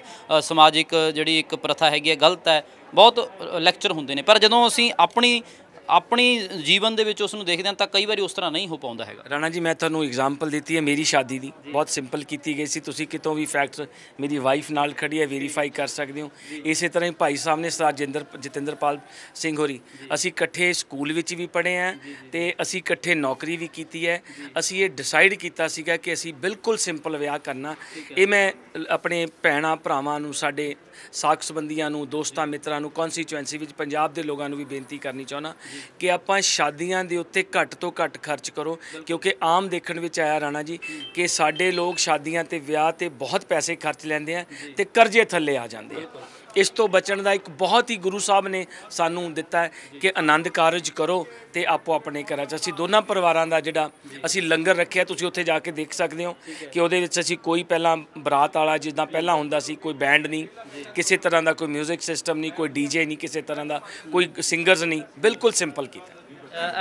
ਸਮਾਜਿਕ ਜਿਹੜੀ ਇੱਕ ਪ੍ਰਥਾ ਹੈਗੀ ਹੈ ਗਲਤ ਹੈ ਬਹੁਤ ਲੈਕਚਰ ਹੁੰਦੇ ਨੇ ਪਰ ਜਦੋਂ ਅਸੀਂ ਆਪਣੀ ਆਪਣੀ ਜੀਵਨ ਦੇ ਵਿੱਚ ਉਸ ਨੂੰ ਦੇਖਦੇ ਆ ਤਾਂ ਕਈ ਵਾਰੀ ਉਸ ਤਰ੍ਹਾਂ ਨਹੀਂ ਹੋ ਪਾਉਂਦਾ ਹੈਗਾ ਰਾਣਾ ਜੀ ਮੈਂ ਤੁਹਾਨੂੰ ਐਗਜ਼ਾਮਪਲ ਦਿੱਤੀ ਹੈ ਮੇਰੀ ਸ਼ਾਦੀ ਦੀ ਬਹੁਤ ਸਿੰਪਲ ਕੀਤੀ ਗਈ ਸੀ ਤੁਸੀਂ ਕਿਤੋਂ ਵੀ ਫੈਕਟਸ ਮੇਰੀ ਵਾਈਫ ਨਾਲ ਖੜੀ ਹੈ ਵੈਰੀਫਾਈ ਕਰ ਸਕਦੇ ਹੋ ਇਸੇ ਤਰ੍ਹਾਂ ਹੀ ਭਾਈ ਸਾਹਿਬ ਨੇ ਸਰਾਜਿੰਦਰ ਜਤਿੰਦਰਪਾਲ ਸਿੰਘ ਹੋਰੀ ਅਸੀਂ ਇਕੱਠੇ ਸਕੂਲ ਵਿੱਚ ਵੀ ਪੜ੍ਹੇ ਆ ਤੇ ਅਸੀਂ ਇਕੱਠੇ ਨੌਕਰੀ ਵੀ ਕੀਤੀ ਹੈ ਅਸੀਂ ਇਹ ਡਿਸਾਈਡ ਕੀਤਾ ਸੀਗਾ ਕਿ ਅਸੀਂ ਬਿਲਕੁਲ ਸਿੰਪਲ ਵਿਆਹ ਕਰਨਾ ਇਹ ਮੈਂ ਆਪਣੇ ਭੈਣਾ ਭਰਾਵਾਂ ਨੂੰ ਸਾਡੇ ਸਾਕ ਸੰਬੰਧੀਆਂ ਨੂੰ ਦੋਸਤਾਂ ਮਿੱਤਰਾਂ ਨੂੰ ਕੌਨਸਟੀਚੁਐਂਸੀ ਵਿੱਚ ਪੰਜਾਬ ਦੇ ਲੋਕਾਂ ਨੂੰ ਵੀ ਬੇਨਤੀ ਕਰਨੀ ਚਾਹੁੰਦਾ ਕਿ ਆਪਾਂ ਸ਼ਾਦੀਆਂ ਦੇ ਉੱਤੇ ਘੱਟ ਤੋਂ ਘੱਟ ਖਰਚ ਕਰੋ ਕਿਉਂਕਿ ਆਮ ਦੇਖਣ ਵਿੱਚ ਆਇਆ ਰਾਣਾ ਜੀ ਕਿ ਸਾਡੇ ਲੋਕ ਸ਼ਾਦੀਆਂ ਤੇ ਵਿਆਹ ਤੇ ਬਹੁਤ ਪੈਸੇ ਖਰਚ ਲੈਂਦੇ ਆ ਤੇ ਕਰਜ਼ੇ ਥੱਲੇ ਆ ਜਾਂਦੇ ਆ ਇਸ ਤੋਂ ਬਚਣ ਦਾ ਇੱਕ ਬਹੁਤ ਹੀ ਗੁਰੂ ਸਾਹਿਬ ਨੇ ਸਾਨੂੰ ਦਿੱਤਾ ਕਿ ਆਨੰਦ ਕਾਰਜ ਕਰੋ ਤੇ ਆਪੋ ਆਪਣੇ ਘਰਾਂ 'ਚ ਅਸੀਂ ਦੋਨਾਂ ਪਰਿਵਾਰਾਂ ਦਾ ਜਿਹੜਾ ਅਸੀਂ ਲੰਗਰ ਰੱਖਿਆ ਤੁਸੀਂ ਉੱਥੇ ਜਾ ਕੇ ਦੇਖ ਸਕਦੇ ਹੋ ਕਿ ਉਹਦੇ ਵਿੱਚ ਅਸੀਂ ਕੋਈ ਪਹਿਲਾਂ ਬਰਾਤ ਵਾਲਾ ਜਿੱਦਾਂ ਪਹਿਲਾਂ ਹੁੰਦਾ ਸੀ ਕੋਈ ਬੈਂਡ ਨਹੀਂ ਕਿਸੇ ਤਰ੍ਹਾਂ ਦਾ ਕੋਈ 뮤직 ਸਿਸਟਮ ਨਹੀਂ ਕੋਈ ਡੀਜੇ ਨਹੀਂ ਕਿਸੇ ਤਰ੍ਹਾਂ ਦਾ ਕੋਈ ਸਿੰਗਰਸ ਨਹੀਂ ਬਿਲਕੁਲ ਸਿੰਪਲ ਕੀਤਾ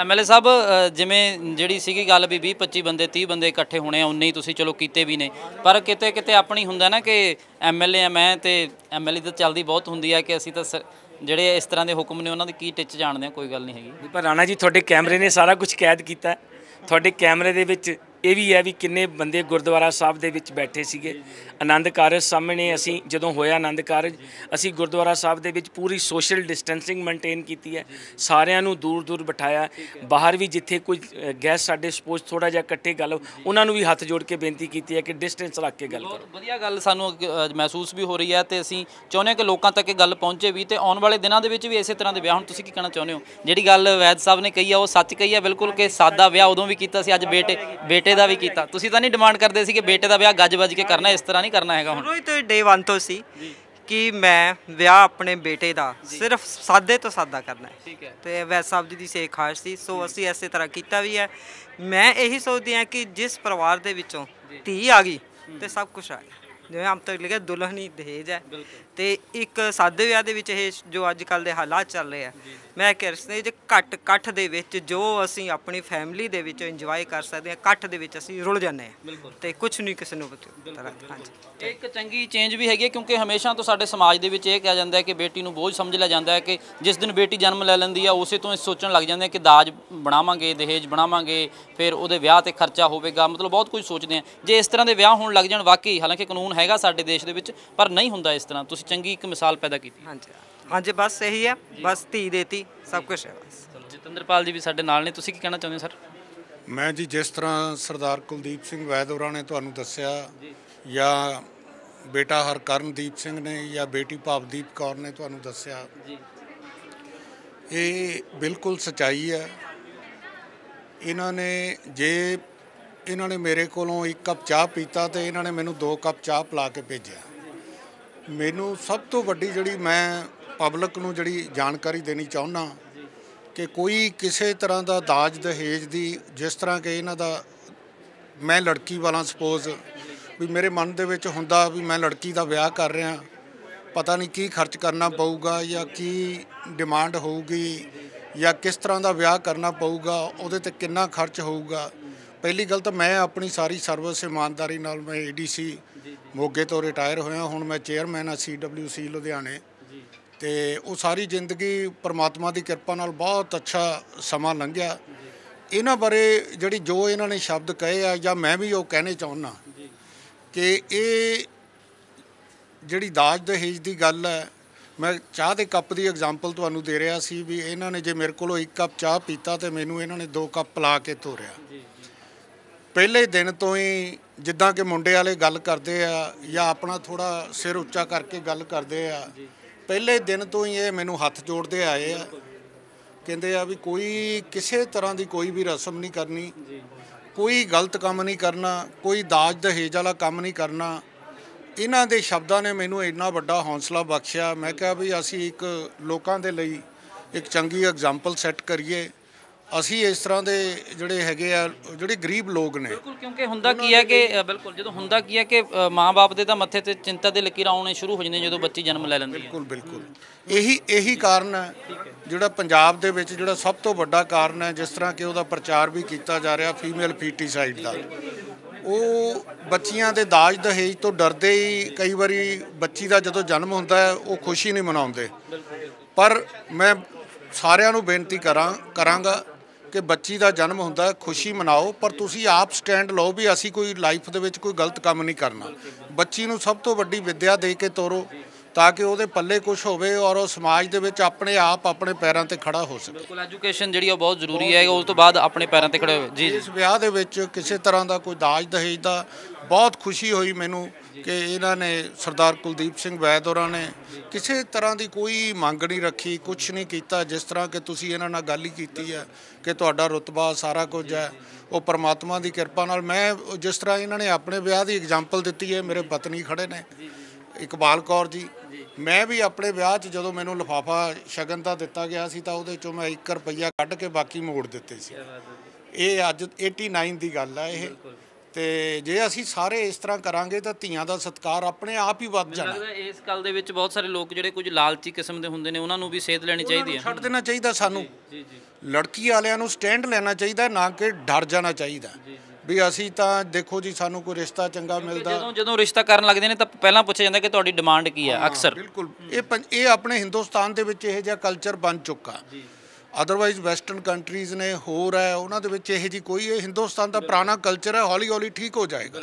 ਐਮਐਲਏ ਸਾਹਿਬ ਜਿਵੇਂ ਜਿਹੜੀ ਸੀਗੀ ਗੱਲ ਵੀ 20 25 ਬੰਦੇ 30 ਬੰਦੇ ਇਕੱਠੇ ਹੋਣੇ ਆ ਉਨੇ ਤੁਸੀਂ ਚਲੋ ਕੀਤੇ ਵੀ ਨੇ ਪਰ ਕਿਤੇ ਕਿਤੇ ਆਪਣੀ ਹੁੰਦਾ ਨਾ ਕਿ ਐਮਐਲਏ ਆ ਮੈਂ ਤੇ ਐਮਐਲਏ ਤਾਂ ਚੱਲਦੀ ਬਹੁਤ ਹੁੰਦੀ ਆ ਕਿ ਅਸੀਂ ਤਾਂ ਜਿਹੜੇ ਇਸ ਤਰ੍ਹਾਂ ਦੇ ਹੁਕਮ ਨੇ ਉਹਨਾਂ ਦੀ ਕੀ ਟਿੱਚ ਜਾਣਦੇ ਆ ਕੋਈ ਗੱਲ ਨਹੀਂ ਹੈਗੀ ਪਰ ਰਾਣਾ ਜੀ ਤੁਹਾਡੇ ਕੈਮਰੇ ਨੇ ਸਾਰਾ ਕੁਝ ਕੈਦ ਕੀਤਾ ਤੁਹਾਡੇ ਕੈਮਰੇ ਦੇ ਵਿੱਚ ਇਹ ਵੀ ਹੈ ਵੀ ਕਿੰਨੇ ਬੰਦੇ ਗੁਰਦੁਆਰਾ ਸਾਹਿਬ ਦੇ ਵਿੱਚ ਬੈਠੇ ਸੀਗੇ ਆਨੰਦ ਕਾਰਜ ਸਾਹਮਣੇ ਅਸੀਂ ਜਦੋਂ ਹੋਇਆ ਆਨੰਦ ਕਾਰਜ ਅਸੀਂ ਗੁਰਦੁਆਰਾ ਸਾਹਿਬ ਦੇ ਵਿੱਚ ਪੂਰੀ ਸੋਸ਼ਲ ਡਿਸਟੈਂਸਿੰਗ ਮੇਨਟੇਨ ਕੀਤੀ ਹੈ ਸਾਰਿਆਂ ਨੂੰ ਦੂਰ ਦੂਰ ਬਿਠਾਇਆ ਬਾਹਰ ਵੀ ਜਿੱਥੇ ਕੋਈ ਗੈਸ ਸਾਡੇ ਸਪੋਜ਼ ਥੋੜਾ ਜਿਹਾ ਇਕੱਠੇ ਗੱਲ ਉਹਨਾਂ ਨੂੰ ਵੀ ਹੱਥ ਜੋੜ ਕੇ ਬੇਨਤੀ ਕੀਤੀ ਹੈ ਕਿ ਡਿਸਟੈਂਸ ਰੱਖ ਕੇ ਗੱਲ ਕਰੋ ਵਧੀਆ ਗੱਲ ਸਾਨੂੰ ਮਹਿਸੂਸ ਵੀ ਹੋ ਰਹੀ ਹੈ ਤੇ ਅਸੀਂ ਚਾਹੁੰਦੇ ਹਾਂ ਕਿ ਲੋਕਾਂ ਤੱਕ ਇਹ ਗੱਲ ਪਹੁੰਚੇ ਵੀ ਤੇ ਆਉਣ ਵਾਲੇ ਦਿਨਾਂ ਦੇ ਵਿੱਚ ਵੀ ਇਸੇ ਤਰ੍ਹਾਂ ਦੇ ਵਿਆਹ ਹੁਣ ਤੁਸੀਂ ਕੀ ਕਹਿਣਾ ਚਾਹੁੰਦੇ ਹੋ ਜਿਹੜੀ ਗੱਲ ਵੈਦ ਸਾਹਿਬ ਨੇ ਕਹੀ ਆ ਉਹ ਸੱਚ ਕਹੀ ਆ ਬਿਲਕੁਲ ਕਿ ਸਾਦਾ ਵਿਆਹ ਉਦੋਂ ਵੀ ਕੀਤਾ ਸੀ ਅੱਜ ਬੇਟੇ ਬੇਟੇ ਬੇਟੇ ਦਾ ਵੀ ਕੀਤਾ ਤੁਸੀਂ ਤਾਂ ਨਹੀਂ ਡਿਮਾਂਡ ਕਰਦੇ ਸੀ ਕਿ ਬੇਟੇ ਦਾ ਵਿਆਹ ਗੱਜ ਵੱਜ ਕੇ ਕਰਨਾ ਇਸ ਤਰ੍ਹਾਂ ਨਹੀਂ ਕਰਨਾ ਹੈਗਾ ਹੁਣ ਰੋਈ ਤੋਂ ਡੇ 1 ਤੋਂ ਸੀ ਕਿ ਮੈਂ ਵਿਆਹ ਆਪਣੇ ਬੇਟੇ ਦਾ ਸਿਰਫ ਸਾਦੇ ਤੋਂ ਸਾਦਾ ਕਰਨਾ ਹੈ ਠੀਕ ਹੈ ਤੇ ਵੈਸ ਸਾਹਿਬ ਜੀ ਦੀ ਸੇਖ ਖਾਸ ਸੀ ਸੋ ਅਸੀਂ ਐਸੇ ਤਰ੍ਹਾਂ ਕੀਤਾ ਵੀ ਹੈ ਮੈਂ ਇਹੀ ਸੋਚਦੀ ਹਾਂ ਕਿ ਜਿਸ ਪਰਿਵਾਰ ਦੇ ਵਿੱਚੋਂ ਧੀ ਆ ਗਈ ਤੇ ਸਭ ਕੁਝ ਆ ਗਿਆ ਜਿਵੇਂ ਆਮ ਤੌਰ ਲਿਖਿਆ ਦੁਲਹਨੀ ਦਹੇਜ ਹੈ ਤੇ ਇੱਕ ਸਾਦੇ ਵਿਆਹ ਦੇ ਵਿੱਚ ਇਹ ਜੋ ਅੱਜ ਕੱਲ ਦੇ ਹਾਲਾਤ ਚੱਲ ਰਹੇ ਆ ਮੈਂ ਕਹਿ ਰਿਹਾ ਜੇ ਕੱਟ ਕੱਠ ਦੇ ਵਿੱਚ ਜੋ ਅਸੀਂ ਆਪਣੀ ਫੈਮਿਲੀ ਦੇ ਵਿੱਚ ਇੰਜੋਏ ਕਰ ਸਕਦੇ ਆ ਕੱਠ ਦੇ ਵਿੱਚ ਅਸੀਂ ਰੁਲ ਜਾਂਦੇ ਆ ਤੇ ਕੁਝ ਨਹੀਂ ਕਿਸੇ ਨੂੰ ਪਤਾ ਹਾਂਜੀ ਇੱਕ ਚੰਗੀ ਚੇਂਜ ਵੀ ਹੈਗੀ ਕਿਉਂਕਿ ਹਮੇਸ਼ਾ ਤੋਂ ਸਾਡੇ ਸਮਾਜ ਦੇ ਵਿੱਚ ਇਹ ਕਿਹਾ ਜਾਂਦਾ ਹੈ ਕਿ ਬੇਟੀ ਨੂੰ ਬੋਝ ਸਮਝ ਲਿਆ ਜਾਂਦਾ ਹੈ ਕਿ ਜਿਸ ਦਿਨ ਬੇਟੀ ਜਨਮ ਲੈ ਲੈਂਦੀ ਆ ਉਸੇ ਤੋਂ ਸੋਚਣ ਲੱਗ ਜਾਂਦੇ ਆ ਕਿ ਦਾਜ ਬਣਾਵਾਂਗੇ ਦਹੇਜ ਬਣਾਵਾਂਗੇ ਫਿਰ ਉਹਦੇ ਵਿਆਹ ਤੇ ਖਰਚਾ ਹੋਵੇਗਾ ਮਤਲਬ ਬਹੁਤ ਕੁਝ ਸੋਚਦੇ ਆ ਜੇ ਇਸ ਤਰ੍ਹਾਂ ਦੇ ਵਿਆਹ ਹੋਣ ਲੱਗ ਜਾਣ ਵਾਕਈ ਹਾਲਾਂਕਿ ਕਾਨੂੰਨ ਹੈਗਾ ਸਾਡੇ ਦੇਸ਼ ਦੇ ਵਿੱਚ ਪਰ ਨਹੀਂ ਹੁੰਦਾ ਇਸ ਤਰ੍ਹਾਂ ਤੁਸੀਂ ਚੰਗੀ ਇੱਕ ਮਿਸਾਲ ਪੈਦਾ ਕੀਤੀ ਹਾਂਜੀ ਹਾਂਜੀ ਬਸ ਇਹੀ ਹੈ ਬਸ ਧੀ ਦੇਤੀ ਸਭ ਕੁਝ ਹੈ ਬਸ ਜਤਿੰਦਰਪਾਲ ਜੀ ਵੀ ਸਾਡੇ ਨਾਲ ਨੇ ਤੁਸੀਂ ਕੀ ਕਹਿਣਾ ਚਾਹੁੰਦੇ ਹੋ ਸਰ ਮੈਂ ਜੀ ਜਿਸ ਤਰ੍ਹਾਂ ਸਰਦਾਰ ਕੁਲਦੀਪ ਸਿੰਘ ਵੈਦੋਰਾ ਨੇ ਤੁਹਾਨੂੰ ਦੱਸਿਆ ਜੀ ਜਾਂ ਬੇਟਾ ਹਰਕਰਨਦੀਪ ਸਿੰਘ ਨੇ ਜਾਂ ਬੇਟੀ ਭਾਵਦੀਪ ਕੌਰ ਨੇ ਤੁਹਾਨੂੰ ਦੱਸਿਆ ਜੀ ਇਹ ਬਿਲਕੁਲ ਸਚਾਈ ਹੈ ਇਹਨਾਂ ਨੇ ਜੇ ਇਹਨਾਂ ਨੇ ਮੇਰੇ ਕੋਲੋਂ ਇੱਕ ਕੱਪ ਚਾਹ ਪੀਤਾ ਤੇ ਇਹਨਾਂ ਨੇ ਮੈਨੂੰ ਦੋ ਕੱਪ ਚਾਹ ਪਲਾ ਕੇ ਭੇਜਿਆ ਮੈਨੂੰ ਸਭ ਤੋਂ ਵੱਡੀ ਜਿਹੜੀ ਮੈਂ ਪਬਲਿਕ ਨੂੰ ਜਿਹੜੀ ਜਾਣਕਾਰੀ ਦੇਣੀ ਚਾਹੁੰਦਾ ਕਿ ਕੋਈ ਕਿਸੇ ਤਰ੍ਹਾਂ ਦਾ ਦਾਜ ਦਹੇਜ ਦੀ ਜਿਸ ਤਰ੍ਹਾਂ ਕਿ ਇਹਨਾਂ ਦਾ ਮੈਂ ਲੜਕੀ ਵਾਲਾ ਸਪੋਜ਼ ਵੀ ਮੇਰੇ ਮਨ ਦੇ ਵਿੱਚ ਹੁੰਦਾ ਵੀ ਮੈਂ ਲੜਕੀ ਦਾ ਵਿਆਹ ਕਰ ਰਿਹਾ ਪਤਾ ਨਹੀਂ ਕੀ ਖਰਚ ਕਰਨਾ ਪਊਗਾ ਜਾਂ ਕੀ ਡਿਮਾਂਡ ਹੋਊਗੀ ਜਾਂ ਕਿਸ ਤਰ੍ਹਾਂ ਦਾ ਵਿਆਹ ਕਰਨਾ ਪਊਗਾ ਉਹਦੇ ਤੇ ਕਿੰਨਾ ਖਰਚ ਹੋਊਗਾ ਪਹਿਲੀ ਗੱਲ ਤਾਂ ਮੈਂ ਆਪਣੀ ਸਾਰੀ ਸਰਵਿਸ ਇਮਾਨਦਾਰੀ ਨਾਲ ਮੈਂ ਏਡੀਸੀ ਮੋਗੇ ਤੋਂ ਰਿਟਾਇਰ ਹੋਇਆ ਹੁਣ ਮੈਂ ਚੇਅਰਮੈਨ ਆ ਸੀਡਬਲਯੂਸੀ ਲੁਧਿਆਣੇ ਤੇ ਉਹ ਸਾਰੀ ਜ਼ਿੰਦਗੀ ਪਰਮਾਤਮਾ ਦੀ ਕਿਰਪਾ ਨਾਲ ਬਹੁਤ ਅੱਛਾ ਸਮਾਂ ਲੰਘਿਆ ਇਹਨਾਂ ਬਾਰੇ ਜਿਹੜੀ ਜੋ ਇਹਨਾਂ ਨੇ ਸ਼ਬਦ ਕਹੇ ਆ ਜਾਂ ਮੈਂ ਵੀ ਉਹ ਕਹਿਣੇ ਚਾਹੁੰਨਾ ਕਿ ਇਹ ਜਿਹੜੀ ਦਾਜ ਦਹੇਜ ਦੀ ਗੱਲ ਹੈ ਮੈਂ ਚਾਹ ਦੇ ਕੱਪ ਦੀ ਐਗਜ਼ਾਮਪਲ ਤੁਹਾਨੂੰ ਦੇ ਰਿਹਾ ਸੀ ਵੀ ਇਹਨਾਂ ਨੇ ਜੇ ਮੇਰੇ ਕੋਲੋਂ ਇੱਕ ਕੱਪ ਚਾਹ ਪੀਤਾ ਤੇ ਮੈਨੂੰ ਇਹਨਾਂ ਨੇ ਦੋ ਕੱਪ ਪਲਾ ਕੇ ਤੋਰਿਆ ਪਹਿਲੇ ਦਿਨ ਤੋਂ ਹੀ ਜਿੱਦਾਂ ਕਿ ਮੁੰਡੇ ਵਾਲੇ ਗੱਲ ਕਰਦੇ ਆ ਜਾਂ ਆਪਣਾ ਥੋੜਾ ਸਿਰ ਉੱਚਾ ਕਰਕੇ ਗੱਲ ਕਰਦੇ ਆ ਪਹਿਲੇ ਦਿਨ ਤੋਂ ਹੀ ਇਹ ਮੈਨੂੰ ਹੱਥ ਜੋੜਦੇ ਆਏ ਆ ਕਹਿੰਦੇ ਆ ਵੀ ਕੋਈ ਕਿਸੇ ਤਰ੍ਹਾਂ ਦੀ ਕੋਈ ਵੀ ਰਸਮ ਨਹੀਂ ਕਰਨੀ ਕੋਈ ਗਲਤ ਕੰਮ ਨਹੀਂ ਕਰਨਾ ਕੋਈ ਦਾਜ ਦਹੇਜ ਵਾਲਾ ਕੰਮ ਨਹੀਂ ਕਰਨਾ ਇਹਨਾਂ ਦੇ ਸ਼ਬਦਾਂ ਨੇ ਮੈਨੂੰ ਇੰਨਾ ਵੱਡਾ ਹੌਸਲਾ ਬਖਸ਼ਿਆ ਮੈਂ ਕਿਹਾ ਵੀ ਅਸੀਂ ਇੱਕ ਲੋਕਾਂ ਦੇ ਲਈ ਇੱਕ ਚੰਗੀ ਐਗਜ਼ਾਮਪਲ ਸੈੱਟ ਕਰੀਏ ਅਸੀਂ ਇਸ ਤਰ੍ਹਾਂ ਦੇ ਜਿਹੜੇ ਹੈਗੇ ਆ ਜਿਹੜੇ ਗਰੀਬ ਲੋਕ ਨੇ ਬਿਲਕੁਲ ਕਿਉਂਕਿ ਹੁੰਦਾ ਕੀ ਹੈ ਕਿ ਬਿਲਕੁਲ ਜਦੋਂ ਹੁੰਦਾ ਕੀ ਹੈ ਕਿ ਮਾਪੇ ਦੇ ਤਾਂ ਮੱਥੇ ਤੇ ਚਿੰਤਾ ਦੇ ਲਕੀਰਾਂ ਆਉਣੇ ਸ਼ੁਰੂ ਹੋ ਜਾਂਦੇ ਜਦੋਂ ਬੱਚੀ ਜਨਮ ਲੈ ਲੈਂਦੀ ਹੈ ਬਿਲਕੁਲ ਬਿਲਕੁਲ ਇਹੀ ਇਹੀ ਕਾਰਨ ਹੈ ਜਿਹੜਾ ਪੰਜਾਬ ਦੇ ਵਿੱਚ ਜਿਹੜਾ ਸਭ ਤੋਂ ਵੱਡਾ ਕਾਰਨ ਹੈ ਜਿਸ ਤਰ੍ਹਾਂ ਕਿ ਉਹਦਾ ਪ੍ਰਚਾਰ ਵੀ ਕੀਤਾ ਜਾ ਰਿਹਾ ਫੀਮੇਲ ਫੀਟੀਸਾਈਡ ਦਾ ਉਹ ਬੱਚੀਆਂ ਦੇ ਦਾਜ ਦਹੇਜ ਤੋਂ ਡਰਦੇ ਹੀ ਕਈ ਵਾਰੀ ਬੱਚੀ ਦਾ ਜਦੋਂ ਜਨਮ ਹੁੰਦਾ ਹੈ ਉਹ ਖੁਸ਼ੀ ਨਹੀਂ ਮਨਾਉਂਦੇ ਪਰ ਮੈਂ ਸਾਰਿਆਂ ਨੂੰ ਬੇਨਤੀ ਕਰਾਂ ਕਰਾਂਗਾ ਕਿ ਬੱਚੀ ਦਾ ਜਨਮ ਹੁੰਦਾ ਖੁਸ਼ੀ ਮਨਾਓ ਪਰ ਤੁਸੀਂ ਆਪ ਸਟੈਂਡ ਲਓ ਵੀ ਅਸੀਂ ਕੋਈ ਲਾਈਫ ਦੇ ਵਿੱਚ ਕੋਈ ਗਲਤ ਕੰਮ ਨਹੀਂ ਕਰਨਾ ਬੱਚੀ ਨੂੰ ਸਭ ਤੋਂ ਵੱਡੀ ਵਿਦਿਆ ਦੇ ਕੇ ਤੋਰੋ ਤਾਂ ਕਿ ਉਹਦੇ ਪੱਲੇ ਕੁਝ ਹੋਵੇ ਔਰ ਉਹ ਸਮਾਜ ਦੇ ਵਿੱਚ ਆਪਣੇ ਆਪ ਆਪਣੇ ਪੈਰਾਂ ਤੇ ਖੜਾ ਹੋ ਸਕੇ ਬਿਲਕੁਲ ਐਜੂਕੇਸ਼ਨ ਜਿਹੜੀ ਉਹ ਬਹੁਤ ਜ਼ਰੂਰੀ ਹੈ ਉਸ ਤੋਂ ਬਾਅਦ ਆਪਣੇ ਪੈਰਾਂ ਤੇ ਖੜੇ ਹੋਵੇ ਜੀ ਇਸ ਵਿਆਹ ਦੇ ਵਿੱਚ ਕਿਸੇ ਤਰ੍ਹਾਂ ਦਾ ਕੋਈ ਦਾਜ ਦਹੇਜ ਦਾ ਬਹੁਤ ਖੁਸ਼ੀ ਹੋਈ ਮੈਨੂੰ ਕਿ ਇਹਨਾਂ ਨੇ ਸਰਦਾਰ ਕੁਲਦੀਪ ਸਿੰਘ ਵੈਦ ਹੋਰਾਂ ਨੇ ਕਿਸੇ ਤਰ੍ਹਾਂ ਦੀ ਕੋਈ ਮੰਗ ਨਹੀਂ ਰੱਖੀ ਕੁਝ ਨਹੀਂ ਕੀਤਾ ਜਿਸ ਤਰ੍ਹਾਂ ਕਿ ਤੁਸੀਂ ਇਹਨਾਂ ਨਾਲ ਗੱਲ ਹੀ ਕੀਤੀ ਹੈ ਕਿ ਤੁਹਾਡਾ ਰਤਬਾ ਸਾਰਾ ਕੁਝ ਹੈ ਉਹ ਪਰਮਾਤਮਾ ਦੀ ਕਿਰਪਾ ਨਾਲ ਮੈਂ ਜਿਸ ਤਰ੍ਹਾਂ ਇਹਨਾਂ ਨੇ ਆਪਣੇ ਵਿਆਹ ਦੀ ਐਗਜ਼ਾਮਪਲ ਦਿੱਤੀ ਹੈ ਮੇਰੇ ਪਤਨੀ ਖੜੇ ਨੇ ਇਕਬਾਲ ਕੌਰ ਜੀ ਮੈਂ ਵੀ ਆਪਣੇ ਵਿਆਹ 'ਚ ਜਦੋਂ ਮੈਨੂੰ ਲਫਾਫਾ ਸ਼ਗਨ ਦਾ ਦਿੱਤਾ ਗਿਆ ਸੀ ਤਾਂ ਉਹਦੇ 'ਚੋਂ ਮੈਂ 1 ਰੁਪਈਆ ਕੱਢ ਕੇ ਬਾਕੀ ਮੋੜ ਦਿੱਤੇ ਸੀ ਇਹ ਅੱਜ 89 ਦੀ ਗੱਲ ਆ ਇਹ ਤੇ ਜੇ ਅਸੀਂ ਸਾਰੇ ਇਸ ਤਰ੍ਹਾਂ ਕਰਾਂਗੇ ਤਾਂ ਧੀਆਂ ਦਾ ਸਤਕਾਰ ਆਪਣੇ ਆਪ ਹੀ ਵੱਧ ਜਾਣਾ ਇਸ ਗੱਲ ਦੇ ਵਿੱਚ ਬਹੁਤ ਸਾਰੇ ਲੋਕ ਜਿਹੜੇ ਕੁਝ ਲਾਲਚੀ ਕਿਸਮ ਦੇ ਹੁੰਦੇ ਨੇ ਉਹਨਾਂ ਨੂੰ ਵੀ ਸੇਧ ਲੈਣੀ ਚਾਹੀਦੀ ਹੈ ਛੱਡ ਦੇਣਾ ਚਾਹੀਦਾ ਸਾਨੂੰ ਜੀ ਜੀ ਲੜਕੀ ਵਾਲਿਆਂ ਨੂੰ ਸਟੈਂਡ ਲੈਣਾ ਚਾਹੀਦਾ ਨਾ ਕਿ ਡਰ ਜਾਣਾ ਚਾਹੀਦਾ ਵੀ ਅਸੀਂ ਤਾਂ ਦੇਖੋ ਜੀ ਸਾਨੂੰ ਕੋਈ ਰਿਸ਼ਤਾ ਚੰਗਾ ਮਿਲਦਾ ਜਦੋਂ ਜਦੋਂ ਰਿਸ਼ਤਾ ਕਰਨ ਲੱਗਦੇ ਨੇ ਤਾਂ ਪਹਿਲਾਂ ਪੁੱਛਿਆ ਜਾਂਦਾ ਕਿ ਤੁਹਾਡੀ ਡਿਮਾਂਡ ਕੀ ਹੈ ਅਕਸਰ ਬਿਲਕੁਲ ਇਹ ਇਹ ਆਪਣੇ ਹਿੰਦੁਸਤਾਨ ਦੇ ਵਿੱਚ ਇਹ ਜਿਹਾ ਕਲਚਰ ਬਣ ਚੁੱਕਾ ਜੀ ਅਦਰਵਾਈਜ਼ ਵੈਸਟਰਨ ਕੰਟਰੀਜ਼ ਨੇ ਹੋਰ ਹੈ ਉਹਨਾਂ ਦੇ ਵਿੱਚ ਇਹ ਜੀ ਕੋਈ ਇਹ ਹਿੰਦੁਸਤਾਨ ਦਾ ਪੁਰਾਣਾ ਕਲਚਰ ਹੈ ਹੌਲੀ ਹੌਲੀ ਠੀਕ ਹੋ ਜਾਏਗਾ